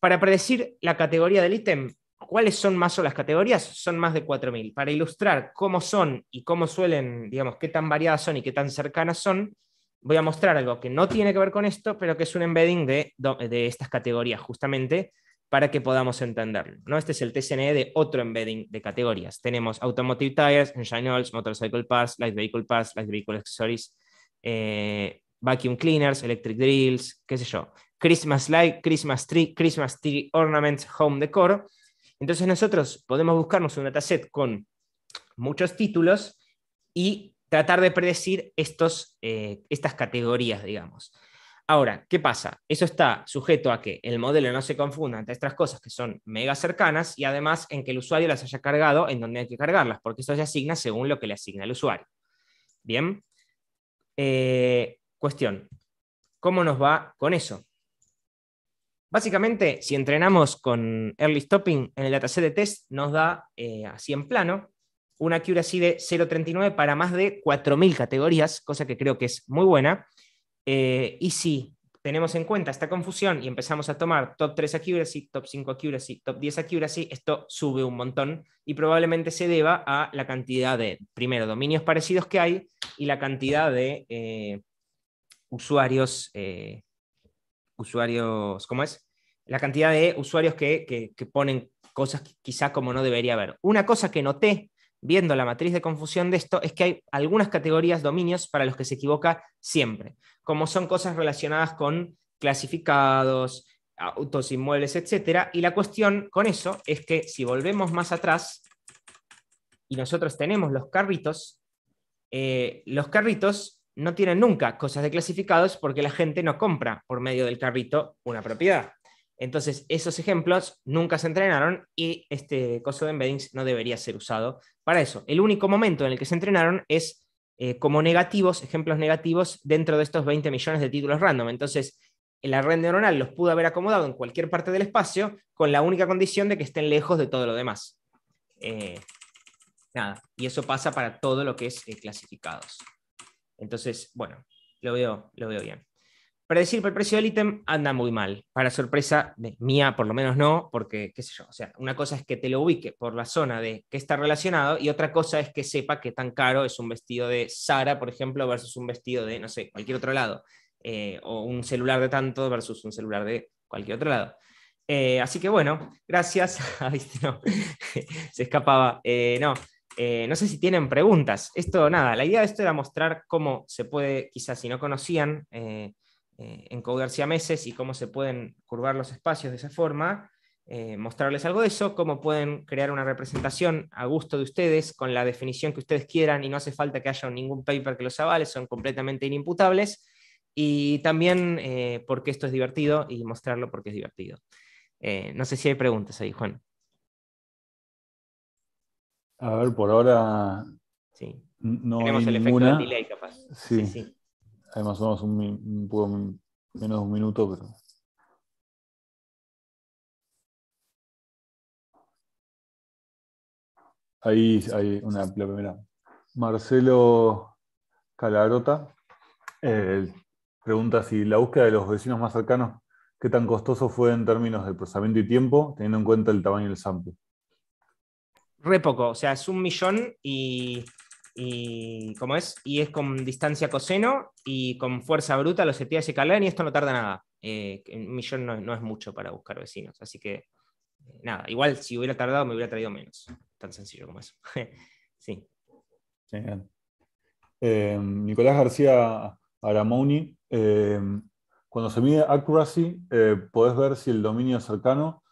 para predecir la categoría del ítem, ¿cuáles son más o las categorías? Son más de 4.000. Para ilustrar cómo son y cómo suelen, digamos, qué tan variadas son y qué tan cercanas son, voy a mostrar algo que no tiene que ver con esto, pero que es un embedding de, estas categorías, justamente para que podamos entenderlo. ¿no? Este es el TCNE de otro embedding de categorías. Tenemos Automotive Tires, Engine Motorcycle Parts, Light Vehicle Parts, Light Vehicle Accessories, eh, Vacuum Cleaners, Electric Drills, qué sé yo. Christmas Light, Christmas Tree, Christmas Tree Ornaments, Home Decor. Entonces nosotros podemos buscarnos un dataset con muchos títulos y tratar de predecir estos, eh, estas categorías, digamos. Ahora, ¿qué pasa? Eso está sujeto a que el modelo no se confunda entre estas cosas que son mega cercanas y además en que el usuario las haya cargado en donde hay que cargarlas, porque eso se asigna según lo que le asigna el usuario. Bien. Eh, cuestión. ¿Cómo nos va con eso? Básicamente, si entrenamos con early stopping en el dataset de test, nos da eh, así en plano una accuracy de 0.39 para más de 4.000 categorías, cosa que creo que es muy buena. Eh, y si tenemos en cuenta esta confusión y empezamos a tomar top 3 accuracy, top 5 accuracy, top 10 accuracy, esto sube un montón y probablemente se deba a la cantidad de, primero, dominios parecidos que hay y la cantidad de eh, usuarios usuarios, ¿cómo es? La cantidad de usuarios que, ponen cosas quizá como no debería haber. Una cosa que noté viendo la matriz de confusión de esto es que hay algunas categorías, dominios para los que se equivoca siempre, como son cosas relacionadas con clasificados, autos, inmuebles, etc. Y la cuestión con eso es que si volvemos más atrás y nosotros tenemos los carritos, eh, los carritos no tienen nunca cosas de clasificados porque la gente no compra por medio del carrito una propiedad. Entonces, esos ejemplos nunca se entrenaron y este coso de embeddings no debería ser usado para eso. El único momento en el que se entrenaron es eh, como negativos, ejemplos negativos dentro de estos 20 millones de títulos random. Entonces, la red neuronal los pudo haber acomodado en cualquier parte del espacio con la única condición de que estén lejos de todo lo demás. Eh, nada, y eso pasa para todo lo que es eh, clasificados. Entonces, bueno, lo veo, lo veo bien. Predecir el precio del ítem anda muy mal. Para sorpresa mía, por lo menos no, porque, qué sé yo, o sea, una cosa es que te lo ubique por la zona de que está relacionado y otra cosa es que sepa que tan caro es un vestido de Sara, por ejemplo, versus un vestido de, no sé, cualquier otro lado. Eh, o un celular de tanto versus un celular de cualquier otro lado. Eh, así que bueno, gracias. (laughs) no, (laughs) se escapaba. Eh, no, eh, no sé si tienen preguntas. Esto, nada, la idea de esto era mostrar cómo se puede, quizás si no conocían, eh, eh a meses y cómo se pueden curvar los espacios de esa forma, eh, mostrarles algo de eso, cómo pueden crear una representación a gusto de ustedes, con la definición que ustedes quieran y no hace falta que haya ningún paper que los avale, son completamente inimputables. Y también porque esto es divertido y mostrarlo porque es divertido. no sé si hay preguntas ahí, Juan. A ver, por ahora. Sí. No Tenemos el efecto del delay, capaz. Sí. sí, Hay más un, poco menos de un minuto, pero. Ahí hay una primera. Marcelo Calarota eh, pregunta si la búsqueda de los vecinos más cercanos, ¿qué tan costoso fue en términos de procesamiento y tiempo, teniendo en cuenta el tamaño del sample? re poco, o sea, es un millón y, y ¿cómo es? Y es con distancia coseno y con fuerza bruta lo seteas se calan y esto no tarda nada. Eh, un millón no, es mucho para buscar vecinos, así que eh, nada, igual si hubiera tardado me hubiera traído menos, tan sencillo como eso. (laughs) sí. Em, Nicolás García Aramoni, em, cuando se mide accuracy, eh, podés ver si el dominio es cercano,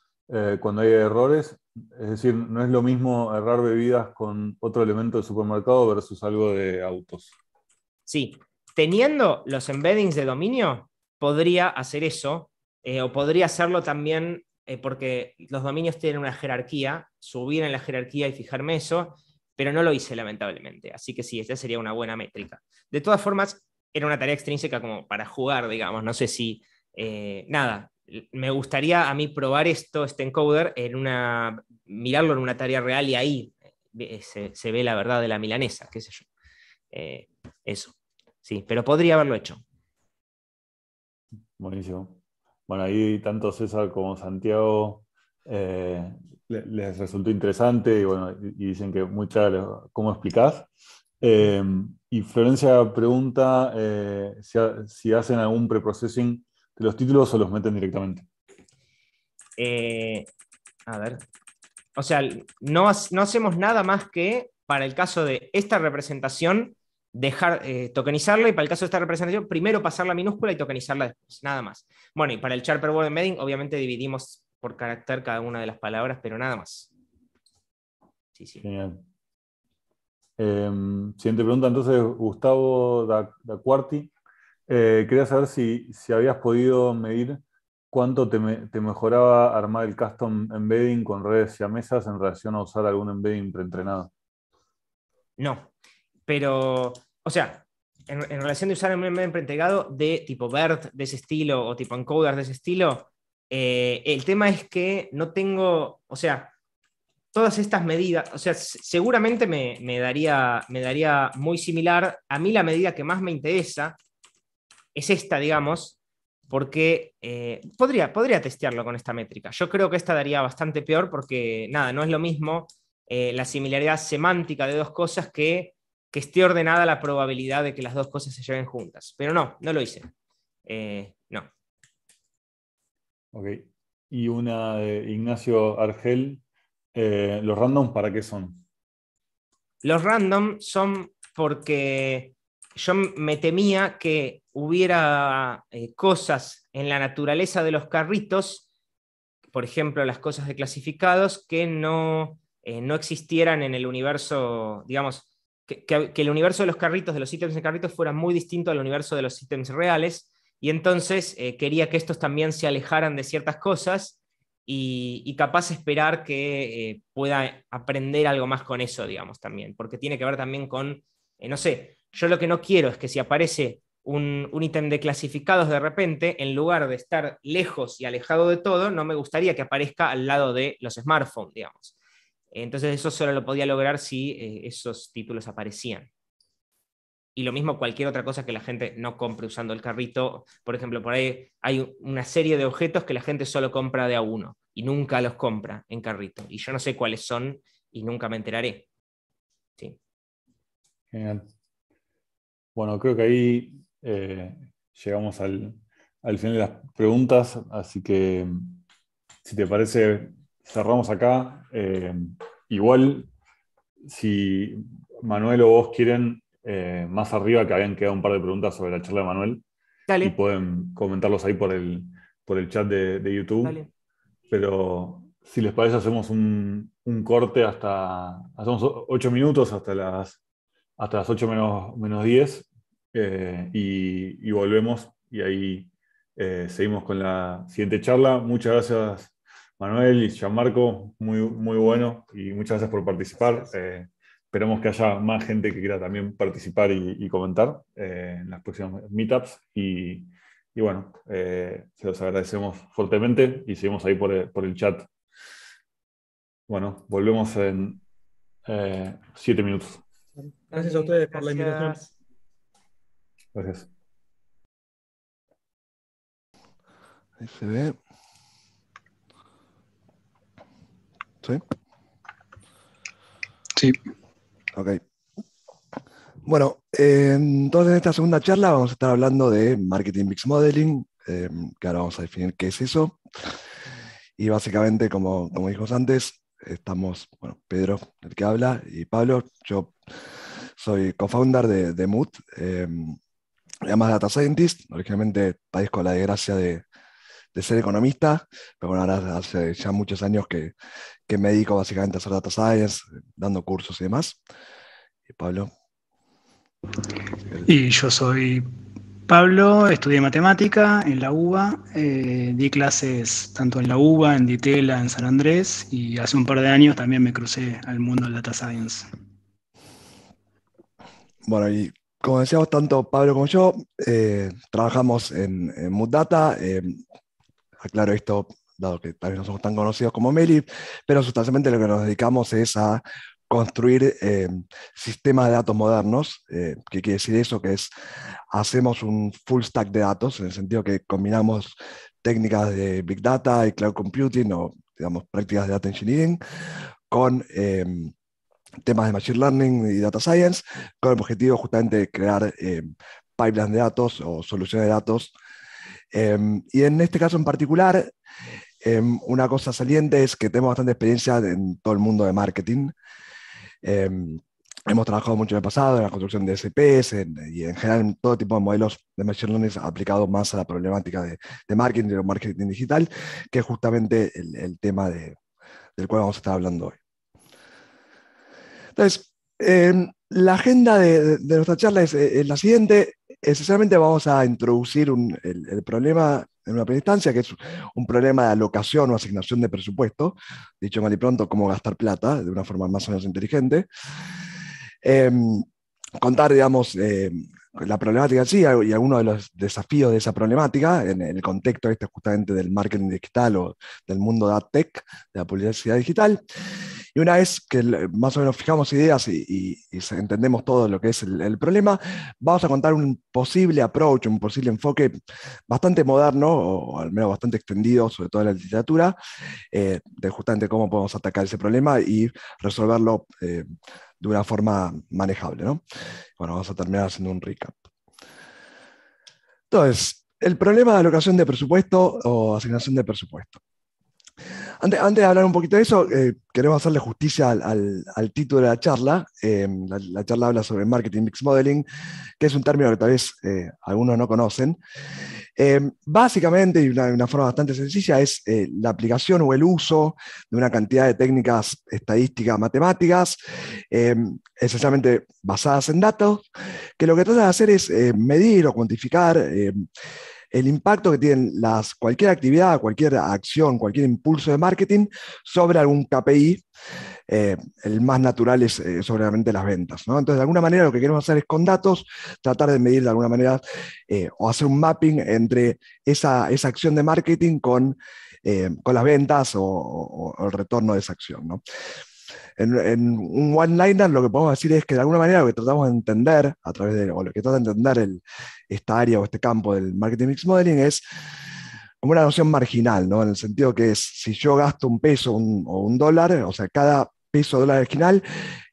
cuando hay errores, es decir, no es lo mismo errar bebidas con otro elemento de supermercado versus algo de autos. Sí, teniendo los embeddings de dominio, podría hacer eso, eh, o podría hacerlo también eh, porque los dominios tienen una jerarquía, subir en la jerarquía y fijarme eso, pero no lo hice lamentablemente. Así que sí, esta sería una buena métrica. De todas formas, era una tarea extrínseca como para jugar, digamos, no sé si... Eh, nada, me gustaría a mí probar esto, este encoder, en una, mirarlo en una tarea real y ahí eh, se, ve la verdad de la milanesa, qué sé yo. Eh, eso, sí, pero podría haberlo hecho. Buenísimo. Bueno, ahí tanto César como Santiago eh, les resultó interesante y, bueno, y dicen que muchas cómo explicás. y Florencia pregunta si, si hacen algún preprocessing los títulos se los meten directamente? Eh, a ver. O sea, no, hacemos nada más que para el caso de esta representación, dejar eh, tokenizarla y para el caso de esta representación, primero pasar la minúscula y tokenizarla después, nada más. Bueno, y para el Charper Word Embedding, obviamente dividimos por carácter cada una de las palabras, pero nada más. Sí, sí. Genial. Em, siguiente pregunta, entonces, Gustavo da, da eh, quería saber si, si, habías podido medir cuánto te, mejoraba armar el custom embedding con redes y a mesas en relación a usar algún embedding preentrenado. No, pero, o sea, en, relación de usar un embedding preentregado de tipo BERT de ese estilo o tipo encoder de ese estilo, eh, el tema es que no tengo, o sea, todas estas medidas, o sea, seguramente me, me, daría, me daría muy similar. A mí la medida que más me interesa es esta, digamos, porque eh, podría, podría testearlo con esta métrica. Yo creo que esta daría bastante peor porque, nada, no es lo mismo eh, la similaridad semántica de dos cosas que que esté ordenada la probabilidad de que las dos cosas se lleven juntas. Pero no, no lo hice. Eh, no. Ok. Y una de Ignacio Argel. ¿Los random para qué son? Los random son porque yo me temía que hubiera eh, cosas en la naturaleza de los carritos, por ejemplo, las cosas de clasificados, que no, eh, no existieran en el universo, digamos, que, el universo de los carritos, de los ítems de carritos, fuera muy distinto al universo de los ítems reales. Y entonces eh, quería que estos también se alejaran de ciertas cosas y, y capaz esperar que pueda aprender algo más con eso, digamos, también, porque tiene que ver también con, no sé, yo lo que no quiero es que si aparece un, ítem de clasificados de repente, en lugar de estar lejos y alejado de todo, no me gustaría que aparezca al lado de los smartphones, digamos. Entonces eso solo lo podía lograr si eh, esos títulos aparecían. Y lo mismo cualquier otra cosa que la gente no compre usando el carrito. Por ejemplo, por ahí hay una serie de objetos que la gente solo compra de a uno y nunca los compra en carrito. Y yo no sé cuáles son y nunca me enteraré. Sí. Bueno, creo que ahí eh, llegamos al, final de las preguntas, así que si te parece, cerramos acá. Eh, igual, si Manuel o vos quieren, eh, más arriba que habían quedado un par de preguntas sobre la charla de Manuel, y pueden comentarlos ahí por el, chat de, YouTube. Pero si les parece, hacemos un, corte hasta, hacemos 8 minutos hasta las, hasta las 8 menos, menos 10 eh, y, volvemos y ahí eh, seguimos con la siguiente charla. Muchas gracias Manuel y Gianmarco, muy, muy bueno y muchas gracias por participar. Eh, esperamos que haya más gente que quiera también participar y, comentar en las próximas meetups y, bueno, se los agradecemos fuertemente y seguimos ahí por por el chat. Bueno, volvemos en siete minutos. Gracias a ustedes por la invitación. Gracias. Ahí se ve. ¿Sí? Sí. Ok. Bueno, entonces en esta segunda charla vamos a estar hablando de Marketing Mix Modeling, em, que ahora vamos a definir qué es eso. Y básicamente, como, como dijimos antes, estamos, bueno, Pedro, el que habla, y Pablo, yo soy co-founder de, Mood, em, llamo data scientist, originalmente padezco la desgracia de, ser economista, pero bueno, ahora hace ya muchos años que, me dedico básicamente a hacer data science, dando cursos y demás. Y Pablo. Y yo soy Pablo, estudié matemática en la UBA, eh, di clases tanto en la UBA, en Ditela, en San Andrés, y hace un par de años también me crucé al mundo del data science. Bueno, y como decíamos, tanto Pablo como yo eh, trabajamos en, en Data, eh, aclaro esto, dado que tal vez no somos tan conocidos como Meli, pero sustancialmente lo que nos dedicamos es a construir eh, sistemas de datos modernos. Eh, ¿Qué quiere decir eso? Que es, hacemos un full stack de datos, en el sentido que combinamos técnicas de Big Data y Cloud Computing o, digamos, prácticas de Data Engineering con temas de Machine Learning y Data Science, con el objetivo justamente de crear eh, pipelines de datos o soluciones de datos. Em, y en este caso en particular, em, una cosa saliente es que tenemos bastante experiencia en todo el mundo de marketing. Em, hemos trabajado mucho en el pasado en la construcción de SPS y en general en todo tipo de modelos de Machine Learning aplicados más a la problemática de, marketing de marketing digital, que es justamente el, tema del cual vamos a estar hablando hoy. Entonces, em, la agenda de, nuestra charla eh, es la siguiente. Esencialmente vamos a introducir el, problema en una primera instancia, que es un problema de alocación o asignación de presupuesto, dicho mal y pronto, cómo gastar plata de una forma más o menos inteligente. Em, contar, digamos, em, la problemática sí y algunos de los desafíos de esa problemática en el contexto este justamente del marketing digital o del mundo de AdTech, de la publicidad digital. Y una vez que más o menos fijamos ideas y, entendemos todo lo que es el, problema, vamos a contar un posible approach, un posible enfoque bastante moderno, o al menos bastante extendido, sobre todo en la literatura, eh, de justamente cómo podemos atacar ese problema y resolverlo eh, de una forma manejable. Bueno, vamos a terminar haciendo un recap. Entonces, el problema de alocación de presupuesto o asignación de presupuesto. Antes, de hablar un poquito de eso, eh, queremos hacerle justicia al, título de la charla. Eh, la, charla habla sobre marketing mix modeling, que es un término que tal vez eh, algunos no conocen. básicamente, y una, una, forma bastante sencilla, es la aplicación o el uso de una cantidad de técnicas estadísticas, matemáticas, esencialmente basadas en datos, que lo que trata de hacer es medir o cuantificar el impacto que tienen las, cualquier actividad, cualquier acción, cualquier impulso de marketing sobre algún KPI. Eh, el más natural es eh, sobre las ventas. ¿no? Entonces, de alguna manera lo que queremos hacer es con datos, tratar de medir de alguna manera eh, o hacer un mapping entre esa, acción de marketing con, con las ventas o, o, el retorno de esa acción. ¿no? en, un one-liner lo que podemos decir es que de alguna manera lo que tratamos de entender a través de, o lo que trata de entender esta área o este campo del marketing mix modeling es como una noción marginal, ¿no? En el sentido que es, si yo gasto un peso o un dólar, o sea, cada peso o dólar original,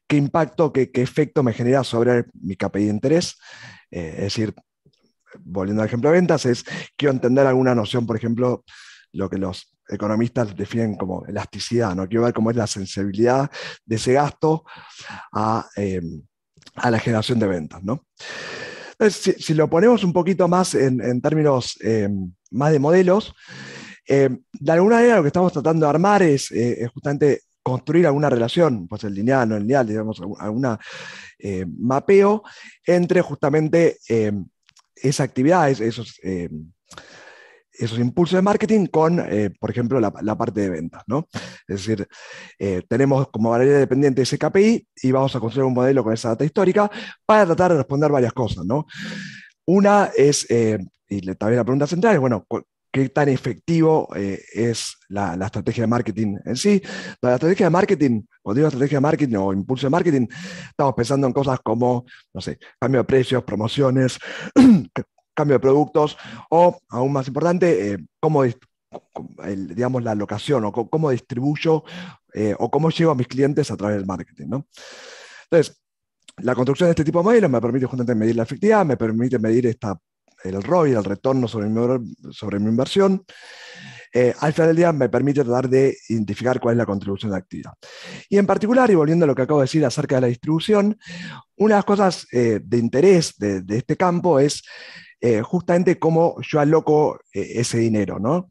¿qué impacto, qué, efecto me genera sobre mi KPI de interés? Eh, es decir, volviendo al ejemplo de ventas, es, quiero entender alguna noción, por ejemplo, lo que los economistas definen como elasticidad, ¿no? Quiero ver cómo es la sensibilidad de ese gasto a, em, la generación de ventas, ¿no? Entonces, si, lo ponemos un poquito más en, términos em, más de modelos, em, de alguna manera lo que estamos tratando de armar es, eh, justamente construir alguna relación, pues el lineal, no el lineal, digamos, algún eh, mapeo entre justamente esa actividad, esos esos impulsos de marketing con, eh, por ejemplo, la, parte de ventas. ¿no? Es decir, eh, tenemos como variable dependiente ese KPI y vamos a construir un modelo con esa data histórica para tratar de responder varias cosas. ¿no? Una es, eh, y también la pregunta central es, bueno, qué tan efectivo es la, la, estrategia de marketing en sí. La estrategia de marketing, cuando digo estrategia de marketing o impulso de marketing, estamos pensando en cosas como, no sé, cambio de precios, promociones, (clears throat) cambio de productos o, aún más importante, eh, cómo, digamos, la locación o cómo distribuyo eh, o cómo llevo a mis clientes a través del marketing. Entonces, la construcción de este tipo de modelos me permite justamente medir la efectividad, me permite medir esta, el ROI, el retorno sobre mi, sobre mi inversión. Eh, al final del día me permite tratar de identificar cuál es la contribución de actividad. Y en particular, y volviendo a lo que acabo de decir acerca de la distribución, una de las cosas de interés de, este campo es eh, justamente cómo yo aloco eh, ese dinero, ¿no?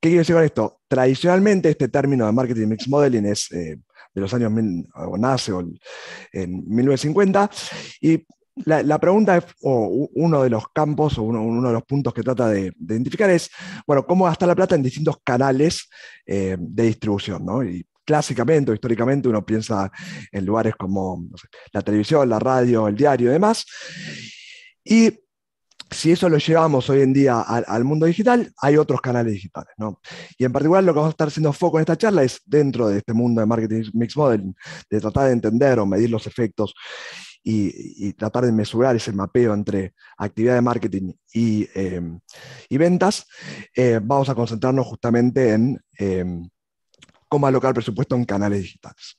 ¿Qué quiero decir con esto? Tradicionalmente este término de marketing mix modeling es eh, de los años, o nace en 1950, y la, pregunta es, o uno de los campos o uno, de los puntos que trata de, identificar es, bueno, cómo gastar la plata en distintos canales de distribución, ¿no? Y clásicamente o históricamente uno piensa en lugares como la televisión, la radio, el diario y demás. Y si eso lo llevamos hoy en día al, mundo digital, hay otros canales digitales, Y en particular lo que vamos a estar haciendo foco en esta charla es dentro de este mundo de marketing mix Model, de tratar de entender o medir los efectos y, tratar de mesurar ese mapeo entre actividad de marketing y, em, ventas, eh, vamos a concentrarnos justamente en em, cómo alocar presupuesto en canales digitales.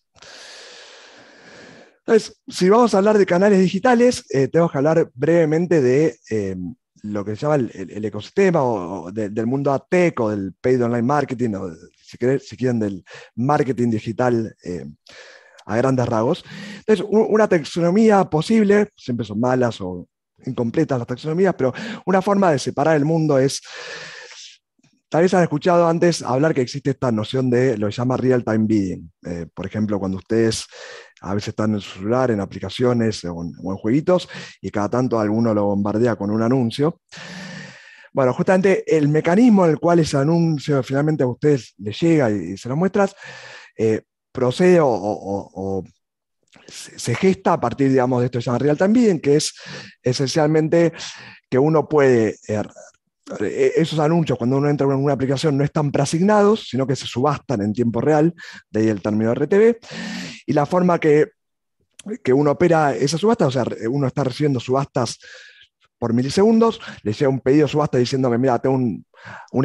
Entonces, si vamos a hablar de canales digitales, eh, tenemos que hablar brevemente de eh, lo que se llama el, ecosistema o, del mundo ATEC o del paid online marketing o, si, quieren, si quieren del marketing digital eh, a grandes rasgos. Entonces, una taxonomía posible, siempre son malas o incompletas las taxonomías, pero una forma de separar el mundo es... Tal vez han escuchado antes hablar que existe esta noción de lo que se llama real-time bidding. Eh, por ejemplo, cuando ustedes a veces están en su celular, en aplicaciones o en, jueguitos, y cada tanto alguno lo bombardea con un anuncio. Bueno, justamente el mecanismo en el cual ese anuncio finalmente a ustedes les llega y, se lo muestras, eh, procede o, se, gesta a partir, digamos, de esto llama real también, que es esencialmente que uno puede, eh, eh, esos anuncios cuando uno entra en una aplicación no están preasignados, sino que se subastan en tiempo real, de ahí el término RTV, y la forma que, uno opera esa subasta, o sea, uno está recibiendo subastas por milisegundos, le llega un pedido de subasta diciéndome, mira, tengo un,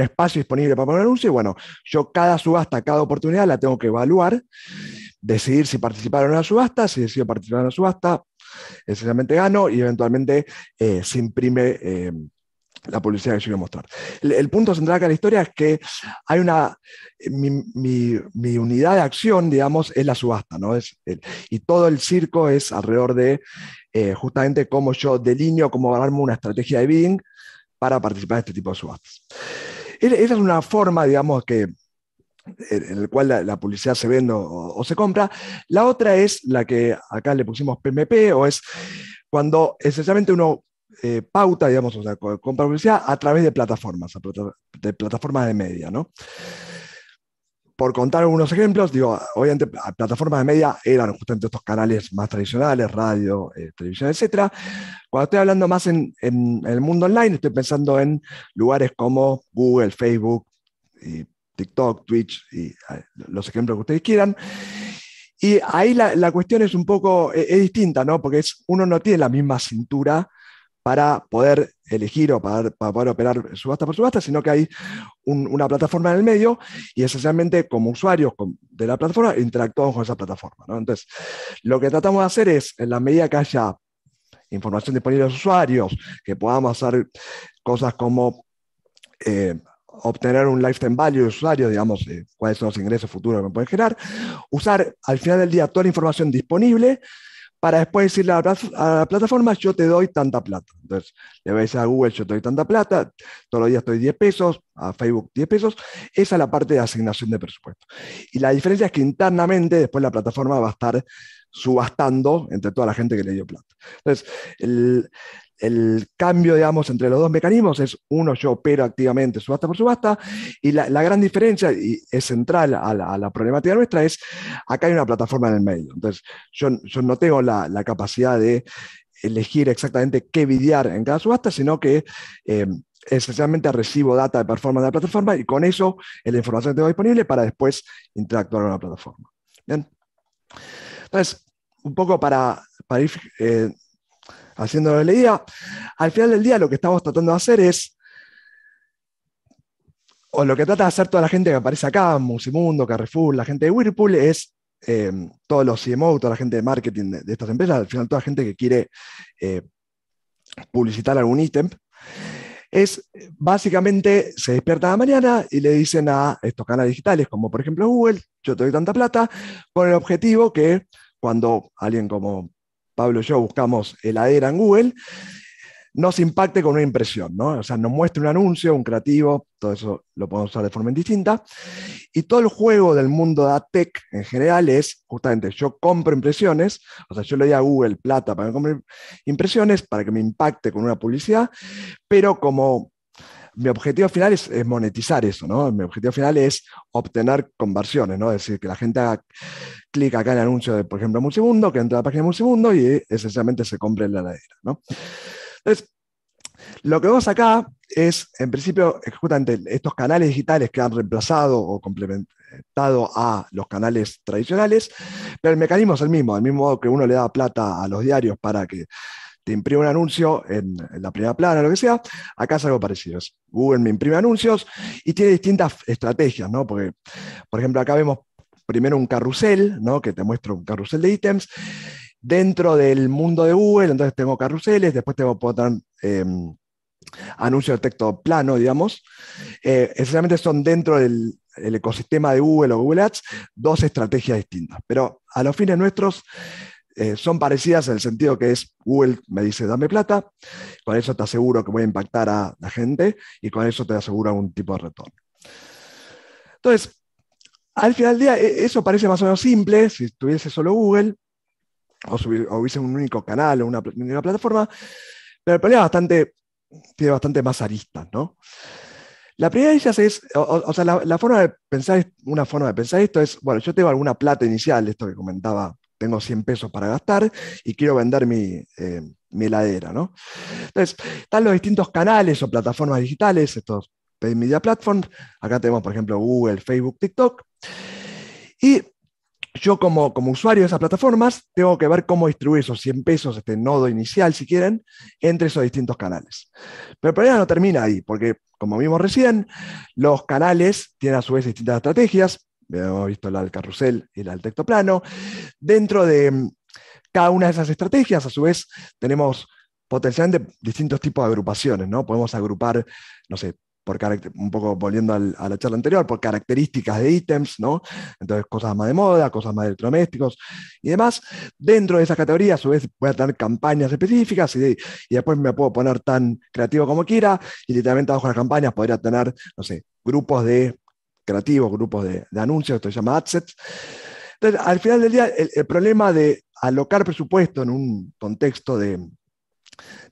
espacio disponible para poner un anuncio, y bueno, yo cada subasta, cada oportunidad la tengo que evaluar, decidir si participar en la subasta, si decido participar en la subasta, esencialmente gano y eventualmente eh, se imprime eh, la publicidad que yo a mostrar. El, punto central acá de la historia es que hay una, mi, mi, unidad de acción, digamos, es la subasta, ¿no? Es y todo el circo es alrededor de eh, justamente cómo yo delineo, cómo ganarme una estrategia de bidding para participar de este tipo de subastas. Esa es una forma, digamos, que, en la cual la, publicidad se vende o, o se compra. La otra es la que acá le pusimos PMP o es cuando esencialmente uno eh, pauta, digamos, o sea, compra publicidad a través de plataformas, de plataformas de media, ¿no? Por contar algunos ejemplos, digo, obviamente plataformas de media eran justamente estos canales más tradicionales, radio, eh, televisión, etc. Cuando estoy hablando más en, el mundo online, estoy pensando en lugares como Google, Facebook, TikTok, Twitch, y ah, los ejemplos que ustedes quieran. Y ahí la, cuestión es un poco, e, es, distinta, ¿no? Porque uno no tiene la misma cintura para poder elegir o para, poder operar subasta por subasta, sino que hay una plataforma en el medio y esencialmente como usuarios de la plataforma interactuamos con esa plataforma. Entonces, lo que tratamos de hacer es, en la medida que haya información disponible a los usuarios, que podamos hacer cosas como... Eh, obtener un lifetime value de usuario, digamos, cuáles son los ingresos futuros que pueden generar, usar al final del día toda la información disponible para después decirle a la, plataforma, yo te doy tanta plata. Entonces, le vais a Google, yo te doy tanta plata, todos los días doy 10 pesos, a Facebook 10 pesos. Esa es la parte de asignación de presupuesto. Y la diferencia es que internamente después la plataforma va a estar subastando entre toda la gente que le dio plata. Entonces, el, el cambio, digamos, entre los dos mecanismos es uno, yo opero activamente subasta por subasta, y la, gran diferencia, y es central a la, problemática nuestra, es acá hay una plataforma en el medio. Entonces, yo, no tengo la, capacidad de elegir exactamente qué videar en cada subasta, sino que eh, esencialmente recibo data de performance de la plataforma y con eso es la información que tengo disponible para después interactuar con la plataforma. ¿Bien? Entonces, un poco para, ir eh, haciéndolo la idea. Al final del día lo que estamos tratando de hacer es, o lo que trata de hacer toda la gente que aparece acá, Musimundo, Carrefour, la gente de Whirlpool, es eh, todos los CMO, toda la gente de marketing de, estas empresas, al final toda la gente que quiere eh, publicitar algún ítem, es básicamente se despierta a la mañana y le dicen a estos canales digitales, como por ejemplo Google, yo te doy tanta plata, con el objetivo que cuando alguien como Pablo y yo buscamos el heladera en Google, nos impacte con una impresión, ¿no? O sea, nos muestra un anuncio, un creativo, todo eso lo podemos usar de forma indistinta. Y todo el juego del mundo de tech en general es justamente yo compro impresiones, o sea, yo le doy a Google plata para que compre impresiones, para que me impacte con una publicidad, pero como mi objetivo final es, monetizar eso, ¿no? Mi objetivo final es obtener conversiones, ¿no? Es decir, que la gente haga clic acá en el anuncio de, por ejemplo, segundo que entra a la página de y esencialmente se compre la ladera, ¿no? Entonces, lo que vemos acá es, en principio, justamente estos canales digitales que han reemplazado o complementado a los canales tradicionales, pero el mecanismo es el mismo, al mismo modo que uno le da plata a los diarios para que te imprime un anuncio en, la primera plana, o lo que sea, acá es algo parecido. Google me imprime anuncios y tiene distintas estrategias, ¿no? Porque, por ejemplo, acá vemos primero un carrusel, ¿no? que te muestro un carrusel de ítems. Dentro del mundo de Google, entonces tengo carruseles, después tengo, em, anuncios de texto plano, digamos. Eh, esencialmente son dentro del ecosistema de Google o Google Ads dos estrategias distintas, pero a los fines nuestros eh, son parecidas en el sentido que es Google me dice dame plata, con eso te aseguro que voy a impactar a la gente y con eso te aseguro algún tipo de retorno. Entonces, al final del día, e, eso parece más o menos simple, si tuviese solo Google, o, hubiese un único canal o una, plataforma, pero el problema tiene bastante más aristas, ¿no? La primera de ellas es, o, sea, la, forma de pensar, una forma de pensar esto es, bueno, yo tengo alguna plata inicial, esto que comentaba, tengo 100 pesos para gastar y quiero vender eh, mi, heladera, ¿no? Entonces, están los distintos canales o plataformas digitales, estos paid media Platform. Acá tenemos, por ejemplo, Google, Facebook, TikTok. Y yo como, como usuario de esas plataformas tengo que ver cómo distribuir esos 100 pesos, este nodo inicial, si quieren, entre esos distintos canales. Pero el problema no termina ahí, porque como vimos recién, los canales tienen a su vez distintas estrategias. Hemos visto la del carrusel y la del texto plano. Dentro de mm, cada una de esas estrategias, a su vez, tenemos potencialmente distintos tipos de agrupaciones, ¿no? Podemos agrupar, no sé, un poco volviendo a la charla anterior, por características de ítems, ¿no? Entonces, cosas más de moda, cosas más de electrodomésticos y demás. Dentro de esas categorías, a su vez, voy a tener campañas específicas y, después me puedo poner tan creativo como quiera y literalmente de las campañas podría tener, no sé, grupos de creativos, grupos de, anuncios, esto se llama adsets. Entonces, al final del día, el, problema de alocar presupuesto en un contexto de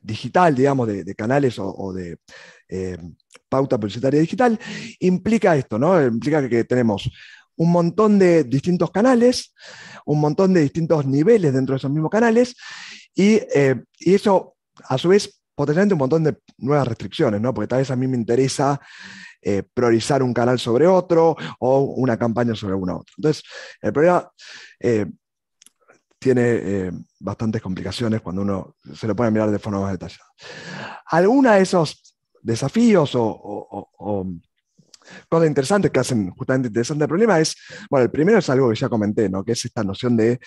digital, digamos, de, canales o de eh, pauta publicitaria digital, implica esto, ¿no? Implica que tenemos un montón de distintos canales, un montón de distintos niveles dentro de esos mismos canales, y, eh, eso, a su vez, potencialmente un montón de nuevas restricciones, ¿no? Porque tal vez a mí me interesa eh, priorizar un canal sobre otro o una campaña sobre alguna otra. Entonces, el problema tiene bastantes complicaciones cuando uno se lo pone a mirar de forma más detallada. Alguna de esos desafíos o, cosas interesantes que hacen justamente interesante el problema es, bueno, el primero es algo que ya comenté, ¿no? que es esta noción de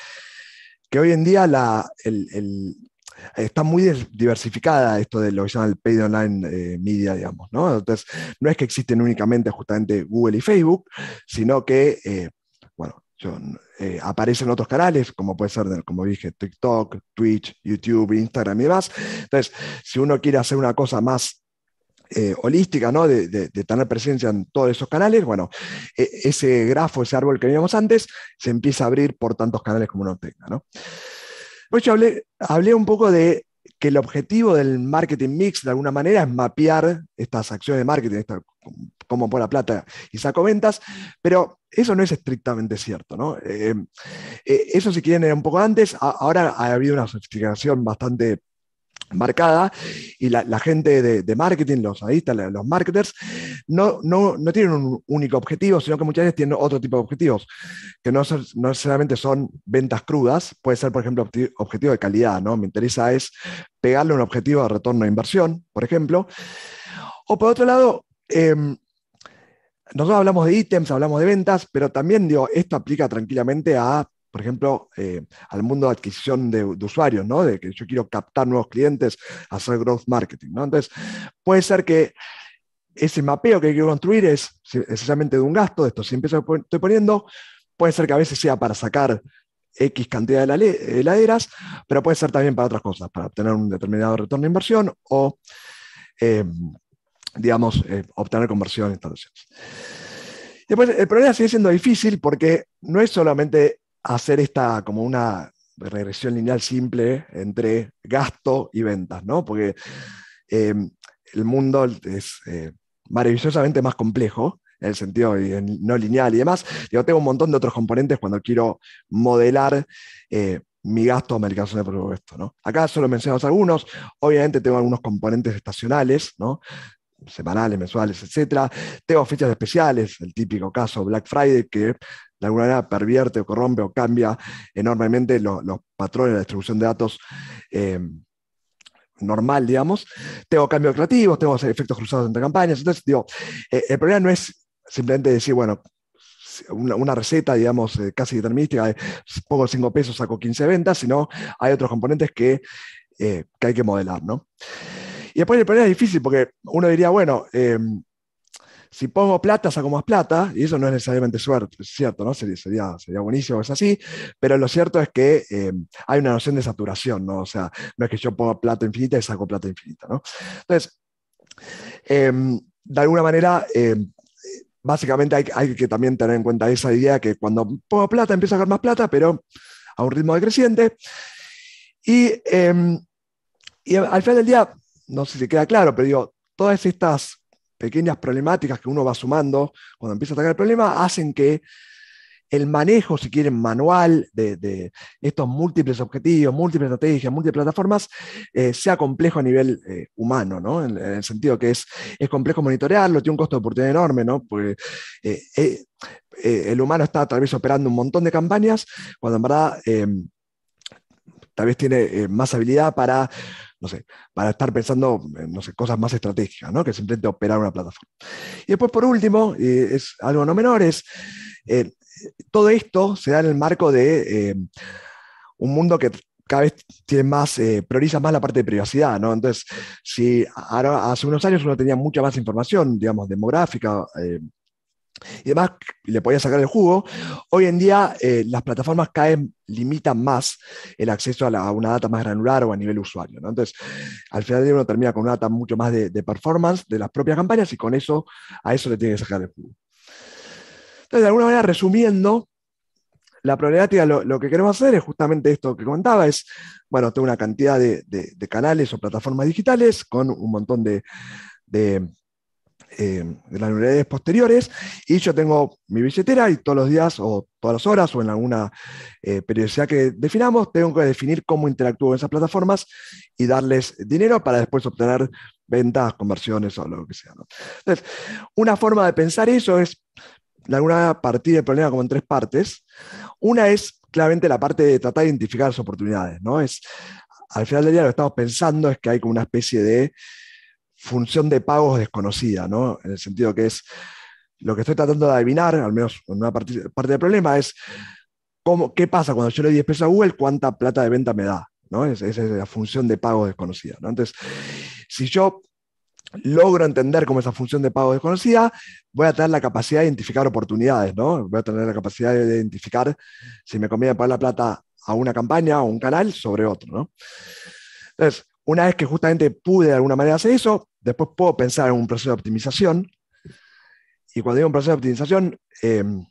que hoy en día la, está muy diversificada esto de lo que se llama el paid online eh, media, digamos, ¿no? Entonces, no es que existen únicamente justamente Google y Facebook, sino que, eh, bueno, eh, aparecen otros canales, como puede ser, como dije, TikTok, Twitch, YouTube, Instagram y demás. Entonces, si uno quiere hacer una cosa más eh, holística, ¿no? De, tener presencia en todos esos canales, bueno, e, ese grafo, ese árbol que vimos antes, se empieza a abrir por tantos canales como uno tenga, ¿no? Pues yo hablé, un poco de que el objetivo del marketing mix, de alguna manera, es mapear estas acciones de marketing, esta, cómo pone la plata y saco ventas, pero eso no es estrictamente cierto. ¿no? Eh, eh, eso, si quieren, era un poco antes. ahora ha habido una sofisticación bastante marcada y la, gente de, marketing, los adistas, los marketers, no, tienen un único objetivo, sino que muchas veces tienen otro tipo de objetivos, que no, necesariamente son ventas crudas, puede ser, por ejemplo, objetivo de calidad, ¿no? Me interesa es pegarle un objetivo de retorno de inversión, por ejemplo. O por otro lado, em, nosotros hablamos de ítems, hablamos de ventas, pero también digo, esto aplica tranquilamente a por ejemplo, eh, al mundo de adquisición de, usuarios, ¿no? De que yo quiero captar nuevos clientes, hacer growth marketing, ¿no? Entonces, puede ser que ese mapeo que quiero construir es necesariamente de un gasto, de estos 100 pesos estoy poniendo, puede ser que a veces sea para sacar X cantidad de heladeras, pero puede ser también para otras cosas, para obtener un determinado retorno de inversión o, em, digamos, eh, obtener conversión en instalaciones. Después, el problema sigue siendo difícil porque no es solamente hacer esta como una regresión lineal simple entre gasto y ventas, ¿no? Porque em, el mundo es eh, maravillosamente más complejo en el sentido no lineal y demás. Yo tengo un montón de otros componentes cuando quiero modelar eh, mi gasto americano mercados de producto. ¿no? Acá solo mencionamos algunos. Obviamente tengo algunos componentes estacionales, ¿no? semanales, mensuales, etc. Tengo fechas especiales, el típico caso Black Friday, que de alguna manera pervierte o corrompe o cambia enormemente los, patrones de distribución de datos eh, normal, digamos. Tengo cambios creativos, tengo efectos cruzados entre campañas. Entonces, digo, eh, el problema no es simplemente decir, bueno, una, receta, digamos, eh, casi determinística, de pongo 5 pesos, saco 15 ventas, sino hay otros componentes que, hay que modelar, ¿no? Y después el problema es difícil porque uno diría, bueno, si pongo plata, saco más plata, y eso no es necesariamente suerte, es cierto, ¿no? Sería, sería, buenísimo es así, pero lo cierto es que eh, hay una noción de saturación, ¿no? O sea, no es que yo ponga plata infinita y saco plata infinita, Entonces, em, de alguna manera, em, básicamente hay, que también tener en cuenta esa idea que cuando pongo plata empiezo a sacar más plata, pero a un ritmo decreciente. Y, em, y al final del día, no sé si queda claro, pero digo, todas estas pequeñas problemáticas que uno va sumando cuando empieza a atacar el problema hacen que el manejo, si quieren, manual de, estos múltiples objetivos, múltiples estrategias, múltiples plataformas, eh, sea complejo a nivel eh, humano, ¿no? En, el sentido que es, es complejo monitorearlo, tiene un costo de oportunidad enorme, ¿no? Porque eh, el humano está tal vez operando un montón de campañas, cuando en verdad tal vez tiene más habilidad para no sé, para estar pensando, no sé, cosas más estratégicas, ¿no? Que simplemente operar una plataforma. Y después, por último, y eh, es algo no menor, es eh, todo esto se da en el marco de eh, un mundo que cada vez tiene más, prioriza más la parte de privacidad, ¿no? Entonces, si ahora, hace unos años uno tenía mucha más información, digamos, demográfica, y además le podía sacar el jugo. Hoy en día eh, las plataformas caen limitan más el acceso a, una data más granular o a nivel usuario. Entonces, al final de uno termina con una data mucho más de, performance de las propias campañas y con eso, a eso le tiene que sacar el jugo. Entonces, de alguna manera, resumiendo, la problemática, lo, que queremos hacer es justamente esto que comentaba, es, bueno, tengo una cantidad de canales o plataformas digitales con un montón de eh, las unidades posteriores, y yo tengo mi billetera y todos los días o todas las horas o en alguna eh, periodicidad que definamos, tengo que definir cómo interactúo con esas plataformas y darles dinero para después obtener ventas, conversiones o lo que sea. Entonces, una forma de pensar eso es de alguna partida del problema como en tres partes. Una es claramente la parte de tratar de identificar las oportunidades, ¿no? Es, al final del día lo que estamos pensando es que hay como una especie de función de pagos desconocida, ¿no? En el sentido que es lo que estoy tratando de adivinar, al menos en una parte, del problema, es cómo, qué pasa cuando yo le doy 10 pesos a Google, cuánta plata de venta me da, ¿no? Esa es la función de pago desconocida, ¿no? Entonces, si yo logro entender cómo esa función de pago desconocida, voy a tener la capacidad de identificar oportunidades, ¿no? Voy a tener la capacidad de identificar si me conviene pagar la plata a una campaña o un canal sobre otro, ¿no? Entonces, una vez que justamente pude de alguna manera hacer eso, después puedo pensar en un proceso de optimización. Y cuando digo un proceso de optimización, em,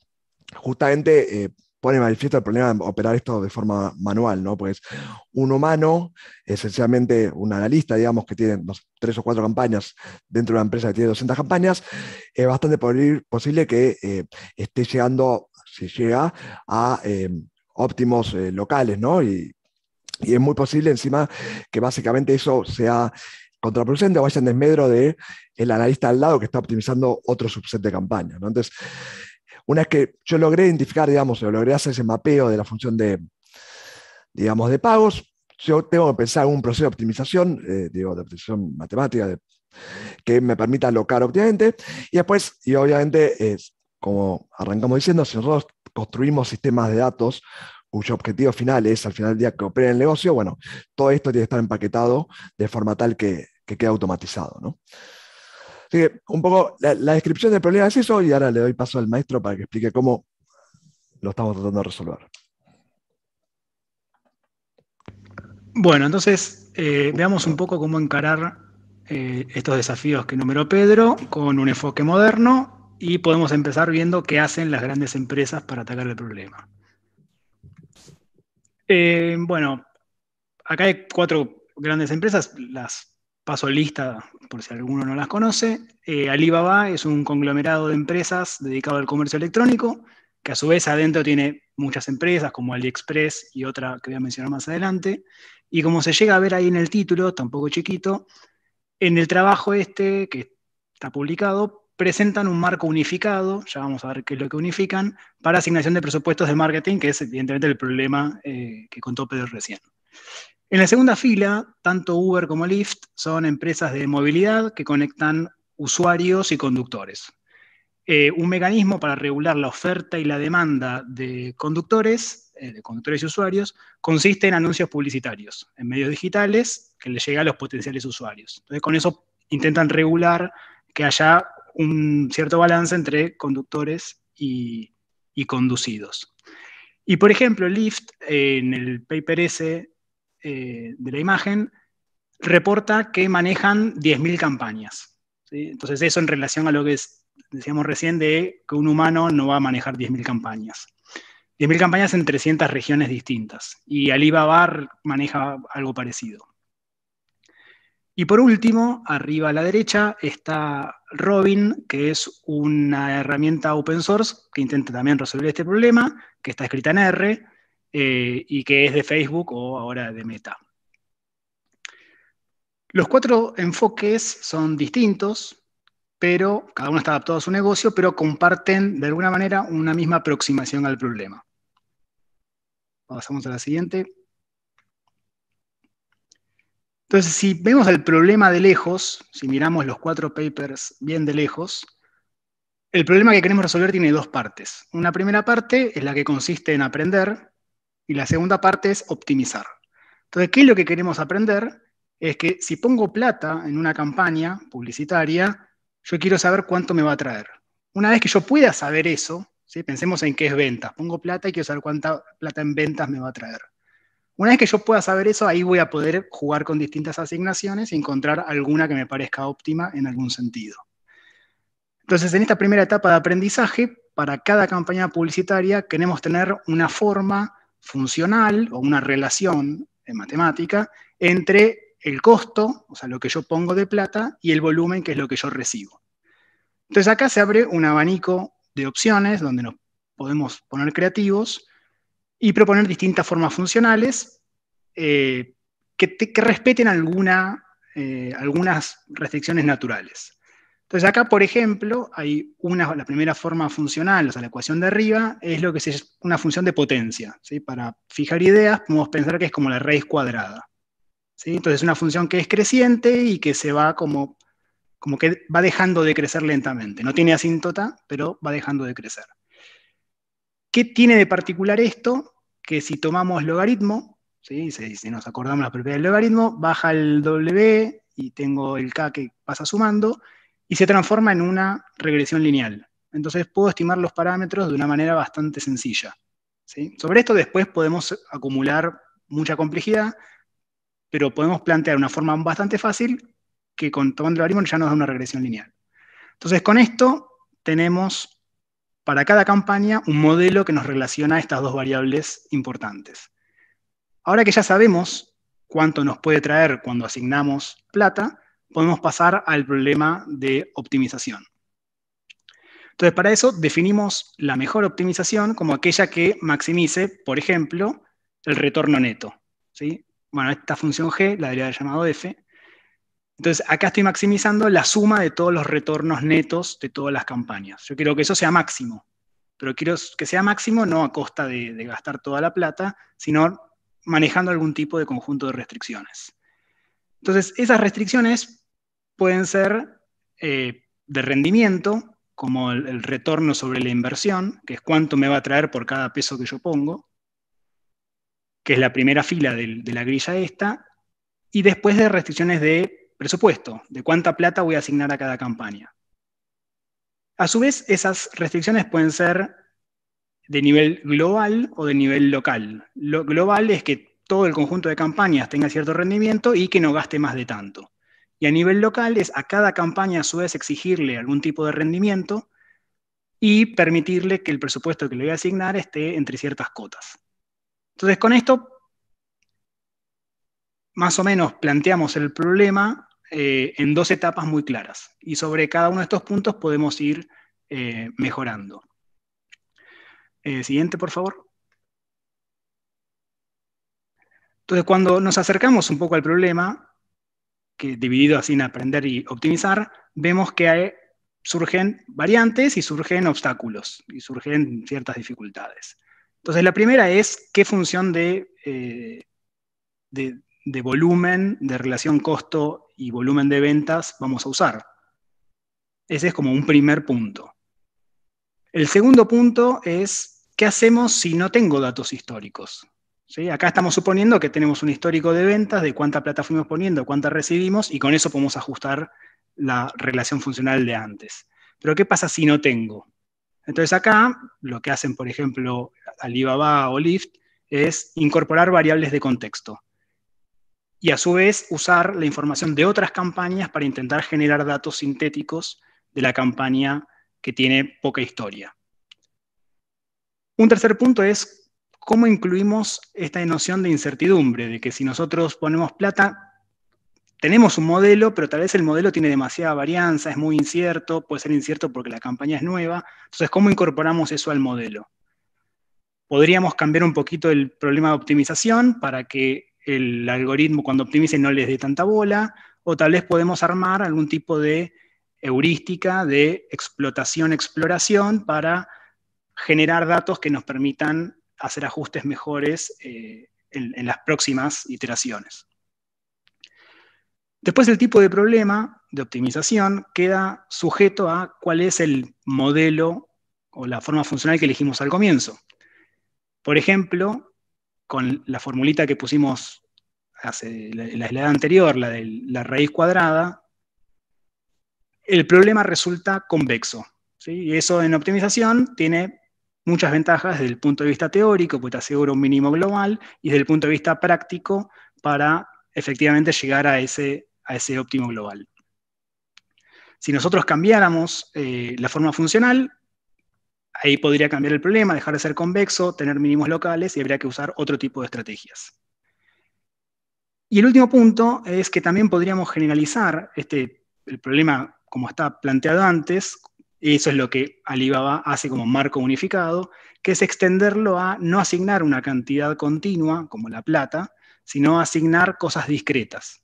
justamente eh, pone manifiesto el problema de operar esto de forma manual, ¿no? Pues un humano, esencialmente un analista, digamos, que tiene tres o cuatro campañas dentro de una empresa que tiene 200 campañas, es bastante posible que eh, esté llegando, si llega, a em, óptimos eh, locales, ¿no? Y es muy posible encima que básicamente eso sea contraproducente o vaya en desmedro del el analista al lado que está optimizando otro subset de campaña. Entonces, una vez que yo logré identificar, digamos, o logré hacer ese mapeo de la función de, digamos, de pagos, yo tengo que pensar un proceso de optimización, eh, digo, de optimización matemática, que me permita alocar óptimamente. Y después, y obviamente, es, como arrancamos diciendo, si nosotros construimos sistemas de datos cuyo objetivo final es al final del día que operen el negocio, bueno, todo esto tiene que estar empaquetado de forma tal que, que quede automatizado, Así que un poco la, descripción del problema es eso y ahora le doy paso al maestro para que explique cómo lo estamos tratando de resolver. Bueno, entonces eh, veamos un poco cómo encarar eh, estos desafíos que numeró Pedro con un enfoque moderno y podemos empezar viendo qué hacen las grandes empresas para atacar el problema. Eh, bueno, acá hay cuatro grandes empresas, las paso lista por si alguno no las conoce. Eh, Alibaba es un conglomerado de empresas dedicado al comercio electrónico, que a su vez adentro tiene muchas empresas como AliExpress y otra que voy a mencionar más adelante. Y como se llega a ver ahí en el título, tampoco chiquito, en el trabajo este que está publicado, presentan un marco unificado, ya vamos a ver qué es lo que unifican, para asignación de presupuestos de marketing, que es evidentemente el problema eh, que contó Pedro recién. En la segunda fila, tanto Uber como Lyft son empresas de movilidad que conectan usuarios y conductores. Eh, un mecanismo para regular la oferta y la demanda de conductores, eh, de conductores y usuarios, consiste en anuncios publicitarios en medios digitales que le llega a los potenciales usuarios. Entonces, con eso intentan regular que haya un cierto balance entre conductores y, conducidos. Y por ejemplo, Lyft, eh, en el paper S eh, de la imagen, reporta que manejan 10.000 campañas. Entonces eso en relación a lo que decíamos recién de que un humano no va a manejar 10.000 campañas. 10.000 campañas en 300 regiones distintas. Y Alibaba maneja algo parecido. Y por último, arriba a la derecha está Robin, que es una herramienta open source que intenta también resolver este problema, que está escrita en R eh, y que es de Facebook o ahora de Meta. Los cuatro enfoques son distintos, pero cada uno está adaptado a su negocio, pero comparten de alguna manera una misma aproximación al problema. Pasamos a la siguiente. Entonces, si vemos el problema de lejos, si miramos los cuatro papers bien de lejos, el problema que queremos resolver tiene dos partes. Una primera parte es la que consiste en aprender y la segunda parte es optimizar. Entonces, ¿qué es lo que queremos aprender? Es que si pongo plata en una campaña publicitaria, yo quiero saber cuánto me va a traer. Una vez que yo pueda saber eso, pensemos en qué es ventas, pongo plata y quiero saber cuánta plata en ventas me va a traer. Una vez que yo pueda saber eso, ahí voy a poder jugar con distintas asignaciones y encontrar alguna que me parezca óptima en algún sentido. Entonces, en esta primera etapa de aprendizaje, para cada campaña publicitaria queremos tener una forma funcional o una relación en matemática entre el costo, o sea, lo que yo pongo de plata, y el volumen, que es lo que yo recibo. Entonces acá se abre un abanico de opciones donde nos podemos poner creativos y proponer distintas formas funcionales eh, que, respeten eh, algunas restricciones naturales. Entonces acá, por ejemplo, hay una, la primera forma funcional, o sea, la ecuación de arriba, es lo que es una función de potencia. ¿sí? Para fijar ideas, podemos pensar que es como la raíz cuadrada. ¿sí? Entonces es una función que es creciente y que se va como, como que va dejando de crecer lentamente. No tiene asíntota, pero va dejando de crecer. ¿Qué tiene de particular esto? Que si tomamos logaritmo, si, nos acordamos la propiedad del logaritmo, baja el W y tengo el K que pasa sumando, y se transforma en una regresión lineal. Entonces puedo estimar los parámetros de una manera bastante sencilla. Sobre esto después podemos acumular mucha complejidad, pero podemos plantear una forma bastante fácil que con tomando el logaritmo ya nos da una regresión lineal. Entonces con esto tenemos para cada campaña un modelo que nos relaciona a estas dos variables importantes. Ahora que ya sabemos cuánto nos puede traer cuando asignamos plata, podemos pasar al problema de optimización. Entonces, para eso definimos la mejor optimización como aquella que maximice, por ejemplo, el retorno neto. ¿sí? Bueno, esta función g la debería haber llamado f, entonces, acá estoy maximizando la suma de todos los retornos netos de todas las campañas. Yo quiero que eso sea máximo, pero quiero que sea máximo no a costa de, gastar toda la plata, sino manejando algún tipo de conjunto de restricciones. Entonces, esas restricciones pueden ser eh, de rendimiento, como el, retorno sobre la inversión, que es cuánto me va a traer por cada peso que yo pongo, que es la primera fila de la grilla esta, y después de restricciones de presupuesto, de cuánta plata voy a asignar a cada campaña. A su vez, esas restricciones pueden ser de nivel global o de nivel local. Lo global es que todo el conjunto de campañas tenga cierto rendimiento y que no gaste más de tanto. Y a nivel local es a cada campaña a su vez exigirle algún tipo de rendimiento y permitirle que el presupuesto que le voy a asignar esté entre ciertas cotas. Entonces, con esto, más o menos planteamos el problema eh, en dos etapas muy claras y sobre cada uno de estos puntos podemos ir eh, mejorando. Eh, siguiente, por favor. Entonces, cuando nos acercamos un poco al problema, que dividido así en aprender y optimizar, vemos que surgen variantes y surgen obstáculos y surgen ciertas dificultades. Entonces, la primera es qué función de, de volumen, de relación costo y volumen de ventas vamos a usar. Ese es como un primer punto. El segundo punto es, ¿qué hacemos si no tengo datos históricos? ¿Sí? Acá estamos suponiendo que tenemos un histórico de ventas, de cuánta plata fuimos poniendo, cuánta recibimos, y con eso podemos ajustar la relación funcional de antes. Pero ¿qué pasa si no tengo? Entonces acá lo que hacen, por ejemplo, Alibaba o Lyft es incorporar variables de contexto y a su vez usar la información de otras campañas para intentar generar datos sintéticos de la campaña que tiene poca historia. Un tercer punto es cómo incluimos esta noción de incertidumbre, de que si nosotros ponemos plata, tenemos un modelo, pero tal vez el modelo tiene demasiada varianza, es muy incierto, puede ser incierto porque la campaña es nueva. Entonces, ¿cómo incorporamos eso al modelo? Podríamos cambiar un poquito el problema de optimización para que el algoritmo cuando optimice no les dé tanta bola, o tal vez podemos armar algún tipo de heurística de explotación-exploración para generar datos que nos permitan hacer ajustes mejores eh, en, en las próximas iteraciones. Después el tipo de problema de optimización queda sujeto a cuál es el modelo o la forma funcional que elegimos al comienzo. Por ejemplo, con la formulita que pusimos hace la, aislada anterior, la de la raíz cuadrada, el problema resulta convexo. Y eso en optimización tiene muchas ventajas desde el punto de vista teórico, porque te asegura un mínimo global, y desde el punto de vista práctico para efectivamente llegar a ese, a ese óptimo global. Si nosotros cambiáramos eh, la forma funcional, Ahí podría cambiar el problema, dejar de ser convexo, tener mínimos locales y habría que usar otro tipo de estrategias. Y el último punto es que también podríamos generalizar este, el problema como está planteado antes, eso es lo que Alibaba hace como marco unificado, que es extenderlo a no asignar una cantidad continua, como la plata, sino asignar cosas discretas.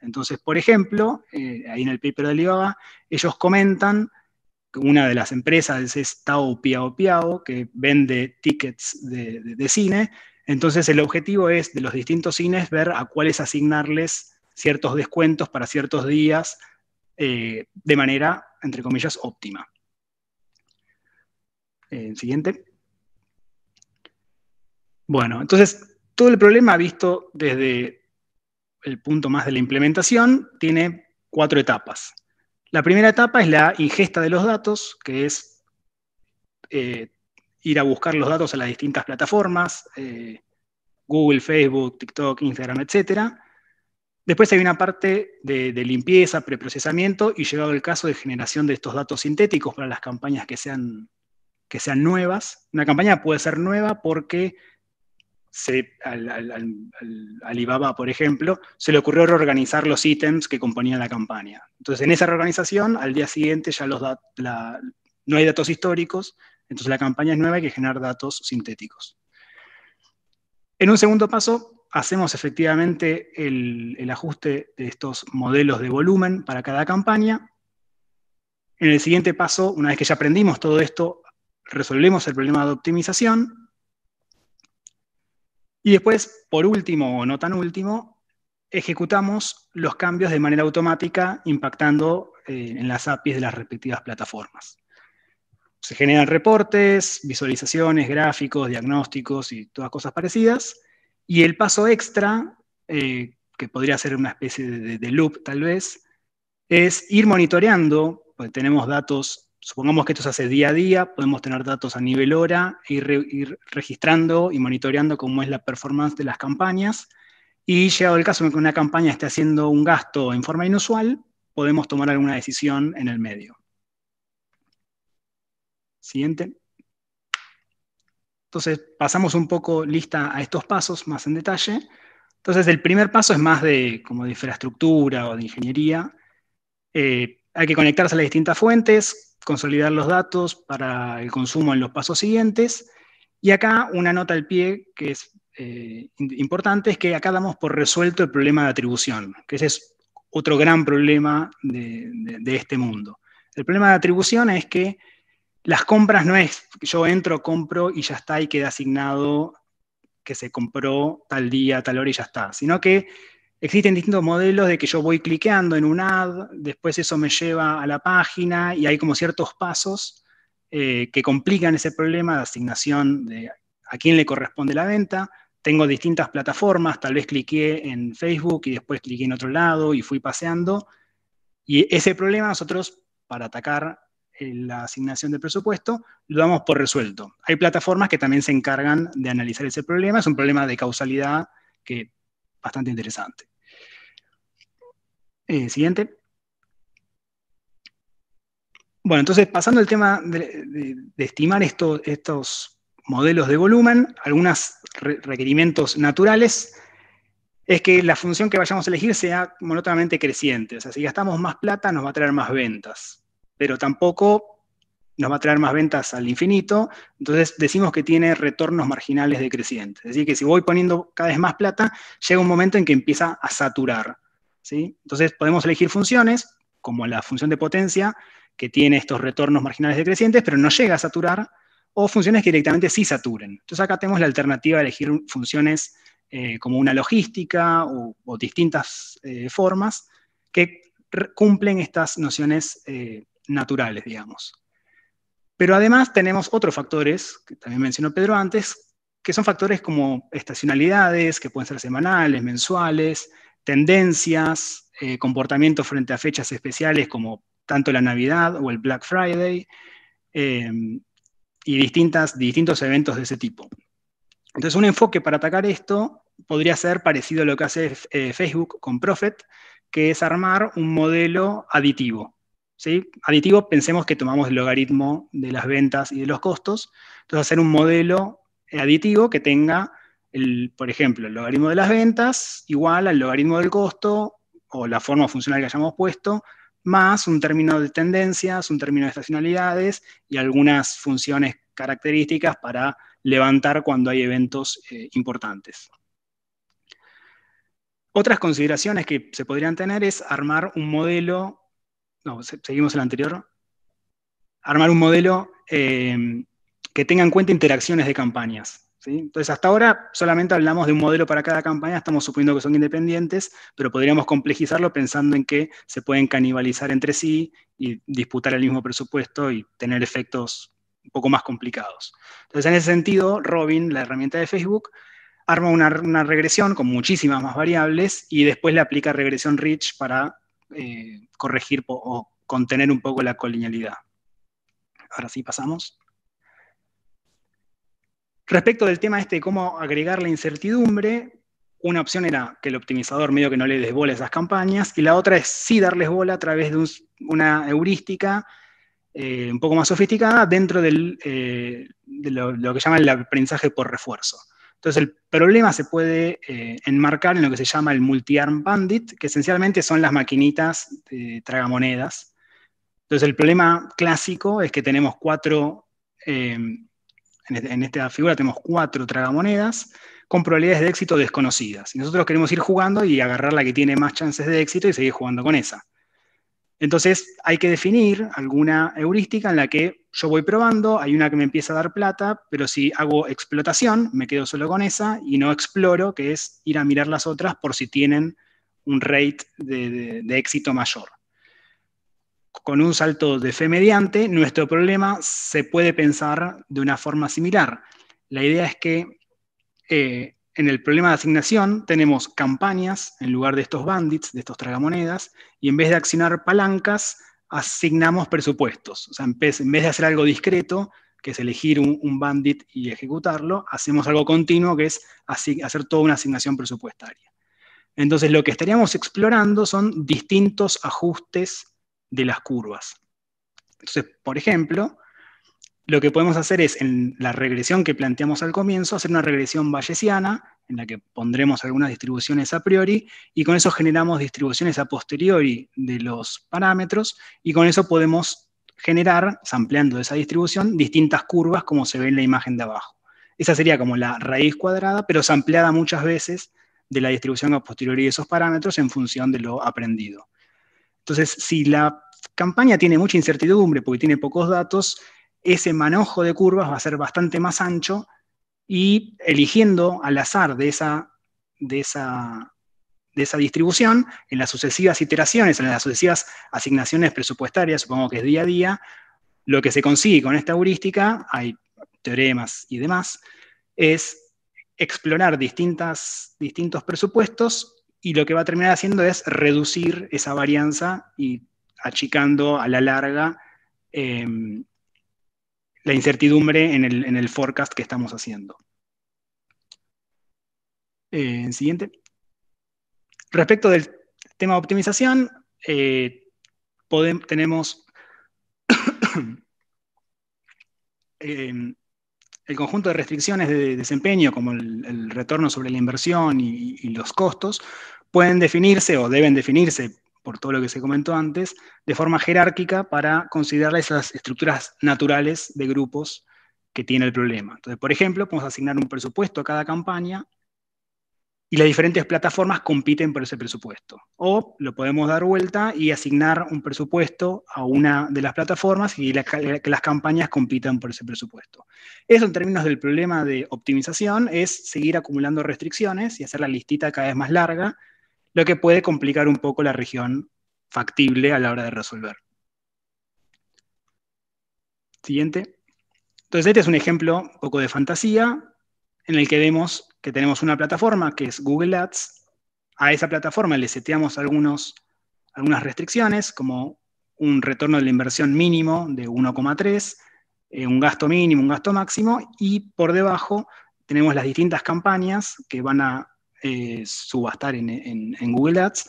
Entonces, por ejemplo, eh, ahí en el paper de Alibaba, ellos comentan una de las empresas es Tao Piao Piao, que vende tickets de, cine. Entonces el objetivo es de los distintos cines ver a cuáles asignarles ciertos descuentos para ciertos días eh, de manera, entre comillas, óptima. Eh, siguiente. Bueno, entonces todo el problema visto desde el punto más de la implementación tiene cuatro etapas. La primera etapa es la ingesta de los datos, que es eh, ir a buscar los datos a las distintas plataformas, eh, Google, Facebook, TikTok, Instagram, etc. Después hay una parte de, limpieza, preprocesamiento y llegado el caso de generación de estos datos sintéticos para las campañas que sean, que sean nuevas. Una campaña puede ser nueva porque se, al, por ejemplo, se le ocurrió reorganizar los ítems que componían la campaña. Entonces, en esa reorganización, al día siguiente ya no hay datos históricos, entonces la campaña es nueva, y hay que generar datos sintéticos. En un segundo paso, hacemos efectivamente el ajuste de estos modelos de volumen para cada campaña. En el siguiente paso, una vez que ya aprendimos todo esto, resolvemos el problema de optimización y después, por último o no tan último, ejecutamos los cambios de manera automática impactando eh, en las APIs de las respectivas plataformas. Se generan reportes, visualizaciones, gráficos, diagnósticos y todas cosas parecidas. Y el paso extra, eh, que podría ser una especie de, de, loop tal vez, es ir monitoreando, porque tenemos datos supongamos que esto se hace día a día, podemos tener datos a nivel hora, e ir, registrando y monitoreando cómo es la performance de las campañas. Y llegado el caso de que una campaña esté haciendo un gasto en forma inusual, podemos tomar alguna decisión en el medio. Siguiente. Entonces, pasamos un poco lista a estos pasos más en detalle. Entonces, el primer paso es más de, como infraestructura o de ingeniería. Eh, hay que conectarse a las distintas fuentes, consolidar los datos para el consumo en los pasos siguientes. Y acá una nota al pie que es eh, importante es que acá damos por resuelto el problema de atribución, que ese es otro gran problema de, de este mundo. El problema de atribución es que las compras no es yo entro, compro y ya está y queda asignado que se compró tal día, tal hora y ya está, sino que Existen distintos modelos de que yo voy cliqueando en un ad, después eso me lleva a la página y hay como ciertos pasos eh, que complican ese problema de asignación de a quién le corresponde la venta. Tengo distintas plataformas, tal vez cliqué en Facebook y después cliqué en otro lado y fui paseando. Y ese problema nosotros, para atacar eh, la asignación de presupuesto, lo damos por resuelto. Hay plataformas que también se encargan de analizar ese problema, es un problema de causalidad que bastante interesante. Eh, siguiente. Bueno, entonces pasando al tema de, estimar estos modelos de volumen, algunos requerimientos naturales es que la función que vayamos a elegir sea monótonamente creciente. O sea, si gastamos más plata nos va a traer más ventas, pero tampoco nos va a traer más ventas al infinito, entonces decimos que tiene retornos marginales decrecientes. Es decir, que si voy poniendo cada vez más plata, llega un momento en que empieza a saturar. ¿sí? Entonces podemos elegir funciones, como la función de potencia, que tiene estos retornos marginales decrecientes, pero no llega a saturar, o funciones que directamente sí saturen. Entonces acá tenemos la alternativa de elegir funciones eh, como una logística o, distintas eh, formas que cumplen estas nociones eh, naturales, digamos. Pero además tenemos otros factores, que también mencionó Pedro antes, que son factores como estacionalidades, que pueden ser semanales, mensuales, tendencias, eh, comportamientos frente a fechas especiales como tanto la Navidad o el Black Friday, eh, y distintas, distintos eventos de ese tipo. Entonces, un enfoque para atacar esto podría ser parecido a lo que hace eh, Facebook con Profit, que es armar un modelo aditivo, Aditivo, pensemos que tomamos el logaritmo de las ventas y de los costos, entonces hacer un modelo aditivo que tenga, el, por ejemplo, el logaritmo de las ventas igual al logaritmo del costo o la forma funcional que hayamos puesto, más un término de tendencias, un término de estacionalidades y algunas funciones características para levantar cuando hay eventos eh, importantes. Otras consideraciones que se podrían tener es armar un modelo seguimos el anterior, armar un modelo eh, que tenga en cuenta interacciones de campañas. Entonces, hasta ahora solamente hablamos de un modelo para cada campaña, estamos suponiendo que son independientes, pero podríamos complejizarlo pensando en que se pueden canibalizar entre sí y disputar el mismo presupuesto y tener efectos un poco más complicados. Entonces, en ese sentido, Robin, la herramienta de Facebook, arma una, una regresión con muchísimas más variables y después le aplica regresión rich para eh, corregir o contener un poco la colinealidad. Ahora sí, pasamos. Respecto del tema este de cómo agregar la incertidumbre, una opción era que el optimizador medio que no le desbola a esas campañas, y la otra es sí darles bola a través de una heurística eh, un poco más sofisticada dentro eh, de lo, lo, que llaman el aprendizaje por refuerzo. Entonces el problema se puede eh, enmarcar en lo que se llama el multi-arm bandit, que esencialmente son las maquinitas de tragamonedas. Entonces el problema clásico es que tenemos cuatro, eh, en, este, en esta figura tenemos cuatro tragamonedas con probabilidades de éxito desconocidas. Y nosotros queremos ir jugando y agarrar la que tiene más chances de éxito y seguir jugando con esa. Entonces hay que definir alguna heurística en la que yo voy probando, hay una que me empieza a dar plata, pero si hago explotación, me quedo solo con esa y no exploro, que es ir a mirar las otras por si tienen un rate de, éxito mayor. Con un salto de fe mediante, nuestro problema se puede pensar de una forma similar. La idea es que eh, en el problema de asignación tenemos campañas en lugar de estos bandits, de estos tragamonedas, y en vez de accionar palancas, asignamos presupuestos. O sea, en vez, de hacer algo discreto, que es elegir un, bandit y ejecutarlo, hacemos algo continuo, que es hacer toda una asignación presupuestaria. Entonces, lo que estaríamos explorando son distintos ajustes de las curvas. Entonces, por ejemplo, lo que podemos hacer es, en la regresión que planteamos al comienzo, hacer una regresión bayesiana en la que pondremos algunas distribuciones a priori, y con eso generamos distribuciones a posteriori de los parámetros, y con eso podemos generar, sampleando esa distribución, distintas curvas como se ve en la imagen de abajo. Esa sería como la raíz cuadrada, pero sampleada muchas veces de la distribución a posteriori de esos parámetros en función de lo aprendido. Entonces, si la campaña tiene mucha incertidumbre porque tiene pocos datos, ese manojo de curvas va a ser bastante más ancho y eligiendo al azar de esa, de esa, de esa distribución, en las sucesivas iteraciones, en las sucesivas asignaciones presupuestarias, supongo que es día a día, lo que se consigue con esta heurística, hay teoremas y demás, es explorar distintos presupuestos y lo que va a terminar haciendo es reducir esa varianza y achicando a la larga em, la incertidumbre en el, forecast que estamos haciendo. Eh, siguiente. Respecto del tema de optimización, eh, podemos, tenemos (coughs) em, el conjunto de restricciones de desempeño, como el, retorno sobre la inversión y, los costos, pueden definirse o deben definirse por todo lo que se comentó antes, de forma jerárquica para considerar esas estructuras naturales de grupos que tiene el problema. Entonces, por ejemplo, podemos asignar un presupuesto a cada campaña y las diferentes plataformas compiten por ese presupuesto. O lo podemos dar vuelta y asignar un presupuesto a una de las plataformas y que las campañas compitan por ese presupuesto. Eso en términos del problema de optimización es seguir acumulando restricciones y hacer la listita cada vez más larga lo que puede complicar un poco la región factible a la hora de resolver. Siguiente. Entonces, este es un ejemplo un poco de fantasía en el que vemos que tenemos una plataforma que es Google Ads. A esa plataforma le seteamos algunos, algunas restricciones, como un retorno de la inversión mínimo de 1,3, eh, un gasto mínimo, un gasto máximo, y por debajo tenemos las distintas campañas que van a eh, subastar en, Google Ads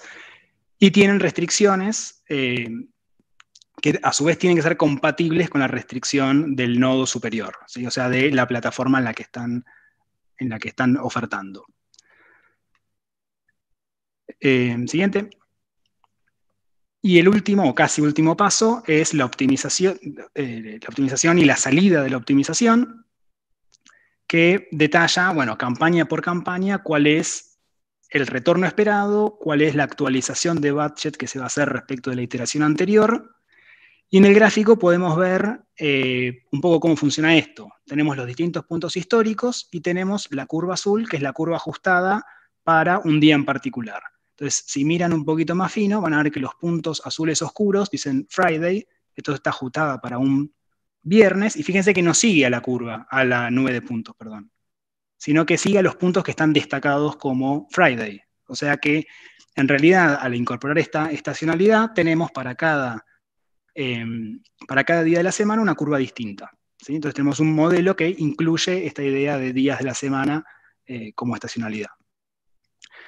y tienen restricciones eh, que a su vez tienen que ser compatibles con la restricción del nodo superior, o sea, de la plataforma en la que están, en la que están ofertando. Eh, siguiente. Y el último o casi último paso es la optimización, la optimización y la salida de la optimización, que detalla, bueno, campaña por campaña, cuál es el retorno esperado, cuál es la actualización de budget que se va a hacer respecto de la iteración anterior. Y en el gráfico podemos ver eh, un poco cómo funciona esto. Tenemos los distintos puntos históricos y tenemos la curva azul, que es la curva ajustada para un día en particular. Entonces, si miran un poquito más fino, van a ver que los puntos azules oscuros dicen Friday, esto está ajustada para un viernes, y fíjense que no sigue a la curva, a la nube de puntos, perdón, sino que sigue a los puntos que están destacados como Friday. O sea que en realidad al incorporar esta estacionalidad tenemos para cada, em, para cada día de la semana una curva distinta. Entonces tenemos un modelo que incluye esta idea de días de la semana eh, como estacionalidad.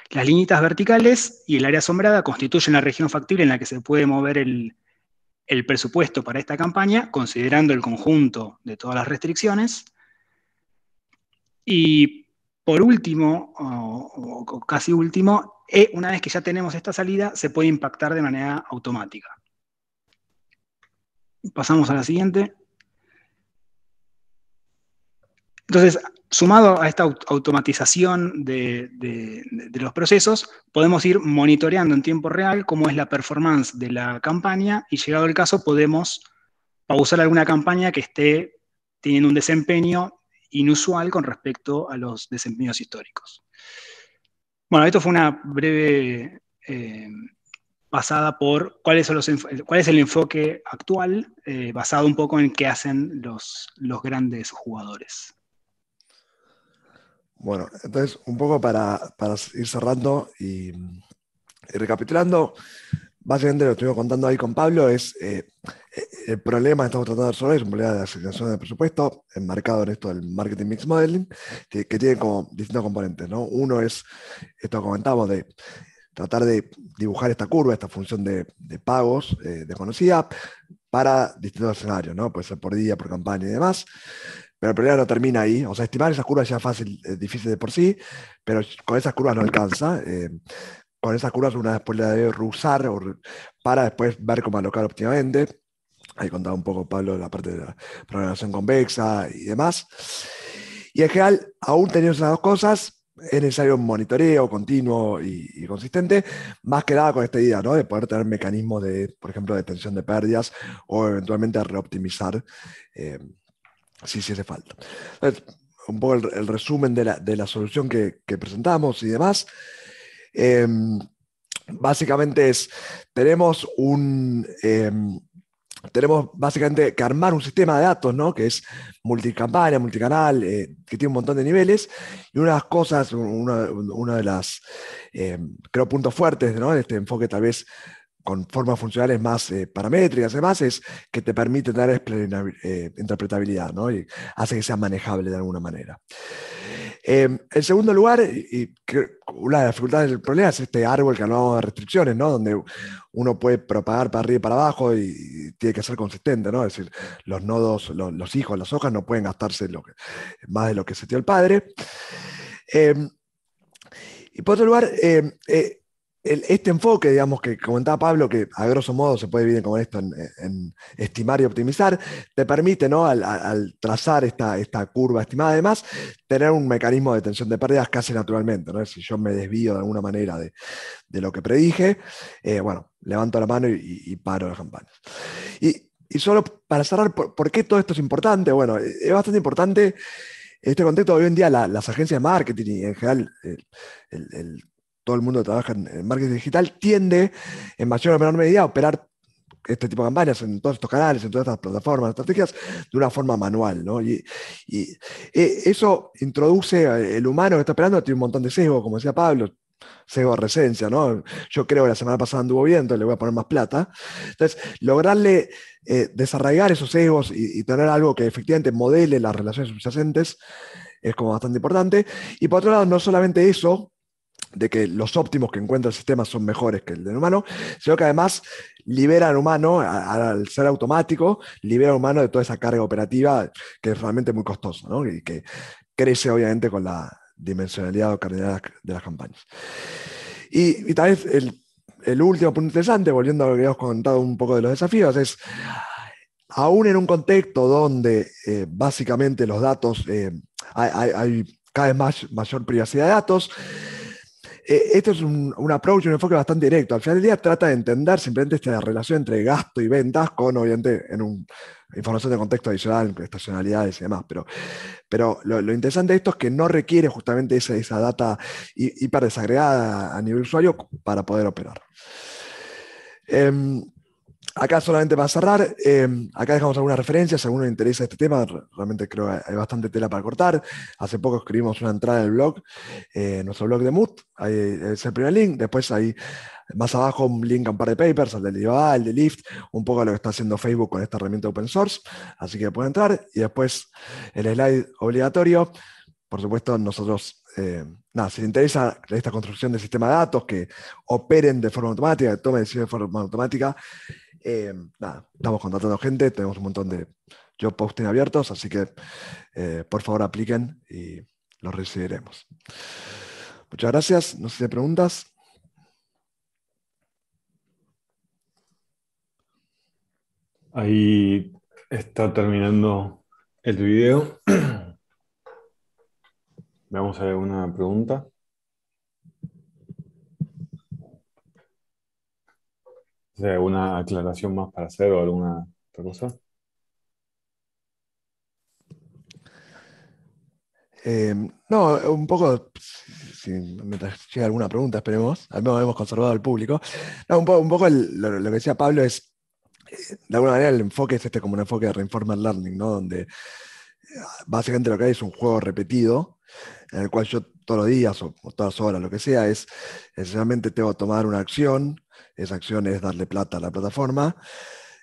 Las líneas verticales y el área asombrada constituyen la región factible en la que se puede mover el, el presupuesto para esta campaña, considerando el conjunto de todas las restricciones. Y por último, o, casi último, eh, una vez que ya tenemos esta salida, se puede impactar de manera automática. Pasamos a la siguiente. Entonces, sumado a esta automatización de, los procesos, podemos ir monitoreando en tiempo real cómo es la performance de la campaña y llegado el caso podemos pausar alguna campaña que esté teniendo un desempeño inusual con respecto a los desempeños históricos. Bueno, esto fue una breve eh, pasada por cuál es, el enfoque actual, eh, basado un poco en qué hacen los grandes jugadores. Bueno, entonces, un poco para, ir cerrando y, recapitulando, básicamente lo que estuvimos contando ahí con Pablo es eh, el problema que estamos tratando de resolver, es un problema de asignación de presupuesto, enmarcado en esto del marketing mix modeling, que, tiene como distintos componentes. ¿no? Uno es, esto que comentamos, de tratar de dibujar esta curva, esta función de, pagos eh, desconocida para distintos escenarios, ¿no? Puede ser por día, por campaña y demás. Pero el problema no termina ahí. O sea, estimar esas curvas ya es fácil, difícil de por sí, pero con esas curvas no alcanza. Eh, con esas curvas una después la debe rusar para después ver cómo alocar óptimamente. Ahí contaba un poco Pablo la parte de la programación convexa y demás. Y en general, aún teniendo esas dos cosas, es necesario un monitoreo continuo y, consistente, más que nada con esta idea ¿no? de poder tener mecanismos de, por ejemplo, de de pérdidas o eventualmente reoptimizar. Eh, Sí, sí hace falta. un poco el, resumen de la, de la solución que, presentamos y demás. Em, básicamente es, tenemos un... Em, tenemos básicamente que armar un sistema de datos, ¿no? Que es multicampaña, multicanal, eh, que tiene un montón de niveles. Y una de las cosas, una, una de las, em, creo, puntos fuertes, ¿no? De este enfoque tal vez con formas funcionales más eh, paramétricas además es que te permite dar eh, interpretabilidad, ¿no? Y hace que sea manejable de alguna manera. en em, segundo lugar, y una de las dificultades del problema es este árbol que hablamos de restricciones, ¿no? Donde uno puede propagar para arriba y para abajo y, tiene que ser consistente, ¿no? Es decir, los nodos, los, hijos, las hojas no pueden gastarse más de lo que se dio el padre. Em, y por otro lugar, em, eh, este enfoque, digamos, que comentaba Pablo, que a grosso modo se puede dividir con esto en, estimar y optimizar, te permite, ¿no? Al, trazar esta, esta, curva estimada, además, tener un mecanismo de tensión de pérdidas casi naturalmente, Si yo me desvío de alguna manera de, lo que predije, eh, bueno, levanto la mano y, paro las campañas. Y, solo para cerrar, ¿por, qué todo esto es importante? Bueno, eh, es bastante importante este contexto hoy en día las agencias de marketing y en general eh, el, todo el mundo que trabaja en, marketing digital, tiende en mayor o menor medida a operar este tipo de campañas en todos estos canales, en todas estas plataformas, estrategias, de una forma manual, Y, eh, eso introduce, eh, el humano que está operando tiene un montón de sesgos como decía Pablo, sesgo de recencia, ¿no? Yo creo que la semana pasada anduvo bien, entonces le voy a poner más plata. Entonces, lograrle eh, desarraigar esos sesgos y, y, tener algo que efectivamente modele las relaciones subyacentes es como bastante importante. Y por otro lado, no solamente eso, de que los óptimos que encuentra el sistema son mejores que el del humano, sino que además libera al humano, al ser automático, libera al humano de toda esa carga operativa que es realmente muy costosa ¿no? y que crece obviamente con la dimensionalidad o calidad de las campañas. Y, tal vez el, último punto interesante, volviendo a lo que hemos contado un poco de los desafíos, es aún en un contexto donde eh, básicamente los datos, eh, hay, hay, cada vez más mayor privacidad de datos, eh, esto es un, un, approach, un enfoque bastante directo. Al final del día trata de entender simplemente esta relación entre gasto y ventas con, obviamente, en un, información de contexto adicional, estacionalidades y demás. Pero, pero lo, interesante de esto es que no requiere justamente esa, esa data hiper desagregada a nivel usuario para poder operar. Em, acá solamente para cerrar, eh, acá dejamos algunas referencias, si a alguno le interesa este tema, realmente creo que hay bastante tela para cortar. Hace poco escribimos una entrada en el blog, eh, nuestro blog de Mood, ahí es el primer link, después ahí más abajo un link a un par de papers, el de Libaba el de Lyft, un poco lo que está haciendo Facebook con esta herramienta open source, así que pueden entrar y después el slide obligatorio. Por supuesto, nosotros, eh, nada, si le interesa esta construcción de sistema de datos que operen de forma automática, que tomen decisiones de forma automática, Em, nada, estamos contratando gente, tenemos un montón de job posting abiertos, así que eh, por favor apliquen y los recibiremos. Muchas gracias. No sé si hay preguntas. Ahí está terminando el video. (clears throat) ver alguna pregunta. alguna aclaración más para hacer o alguna otra cosa? Em, no, un poco, si, mientras llega alguna pregunta, esperemos, al menos hemos conservado al público. un, un poco lo, que decía Pablo es, eh, de alguna manera el enfoque es este como un enfoque de reinformer learning, ¿no? Donde eh, básicamente lo que hay es un juego repetido, en el cual yo todos los días o, todas todas horas, lo que sea, es necesariamente tengo que tomar una acción, esa acción es darle plata a la plataforma.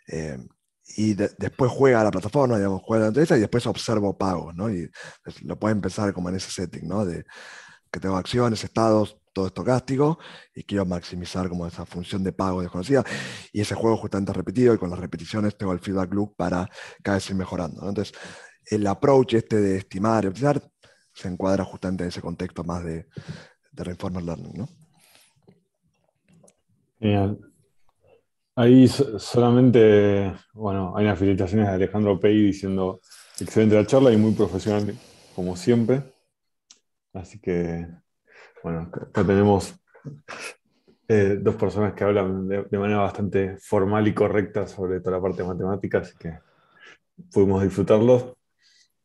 Eh, y después juega a la plataforma, digamos, juega la y después observo pagos, ¿no? Y lo pueden empezar como en ese setting, ¿no? De que tengo acciones, estados, todo estocástico y quiero maximizar como esa función de pago desconocida. Y ese juego justamente repetido y con las repeticiones tengo el feedback loop para cada vez ir mejorando. Entonces, el approach este de estimar y optimizar se encuadra justamente en ese contexto más de, de reinformer learning, ¿no? Ahí solamente, bueno, hay unas felicitaciones de Alejandro Pei diciendo excelente la charla y muy profesional, como siempre. Así que, bueno, acá tenemos eh, dos personas que hablan de, manera bastante formal y correcta sobre toda la parte de matemática, así que pudimos disfrutarlos.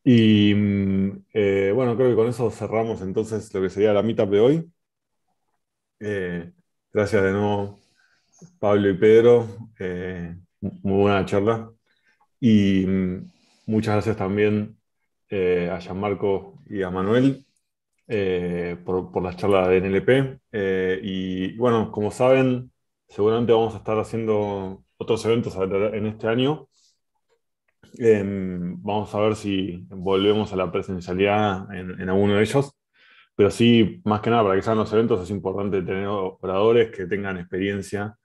Y mm, eh, bueno, creo que con eso cerramos entonces lo que sería la meetup de hoy. Eh, gracias de nuevo Pablo y Pedro, eh, muy buena charla. Y mm, muchas gracias también eh, a Gianmarco y a Manuel eh, por, por, la charla de NLP. y bueno, como saben, seguramente vamos a estar haciendo otros eventos en este año. Em, vamos a ver si volvemos a la presencialidad en, en alguno de ellos pero sí, más que nada, para que sean los eventos es importante tener operadores que tengan experiencia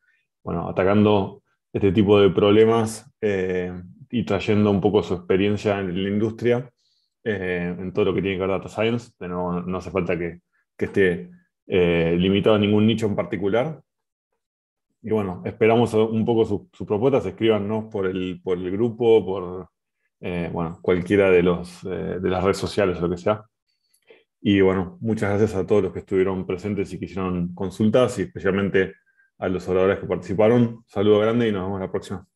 bueno, atacando este tipo de problemas eh, y trayendo un poco su experiencia en la industria, eh, en todo lo que tiene que ver data science. No, no hace falta que, esté eh, limitado a ningún nicho en particular. Y bueno, esperamos un poco sus propuestas, escríbanos por el, por el grupo, por bueno, cualquiera de, los, de las redes sociales o lo que sea. Y bueno, muchas gracias a todos los que estuvieron presentes y que hicieron consultas y especialmente a los oradores que participaron. saludo grande y nos vemos la próxima.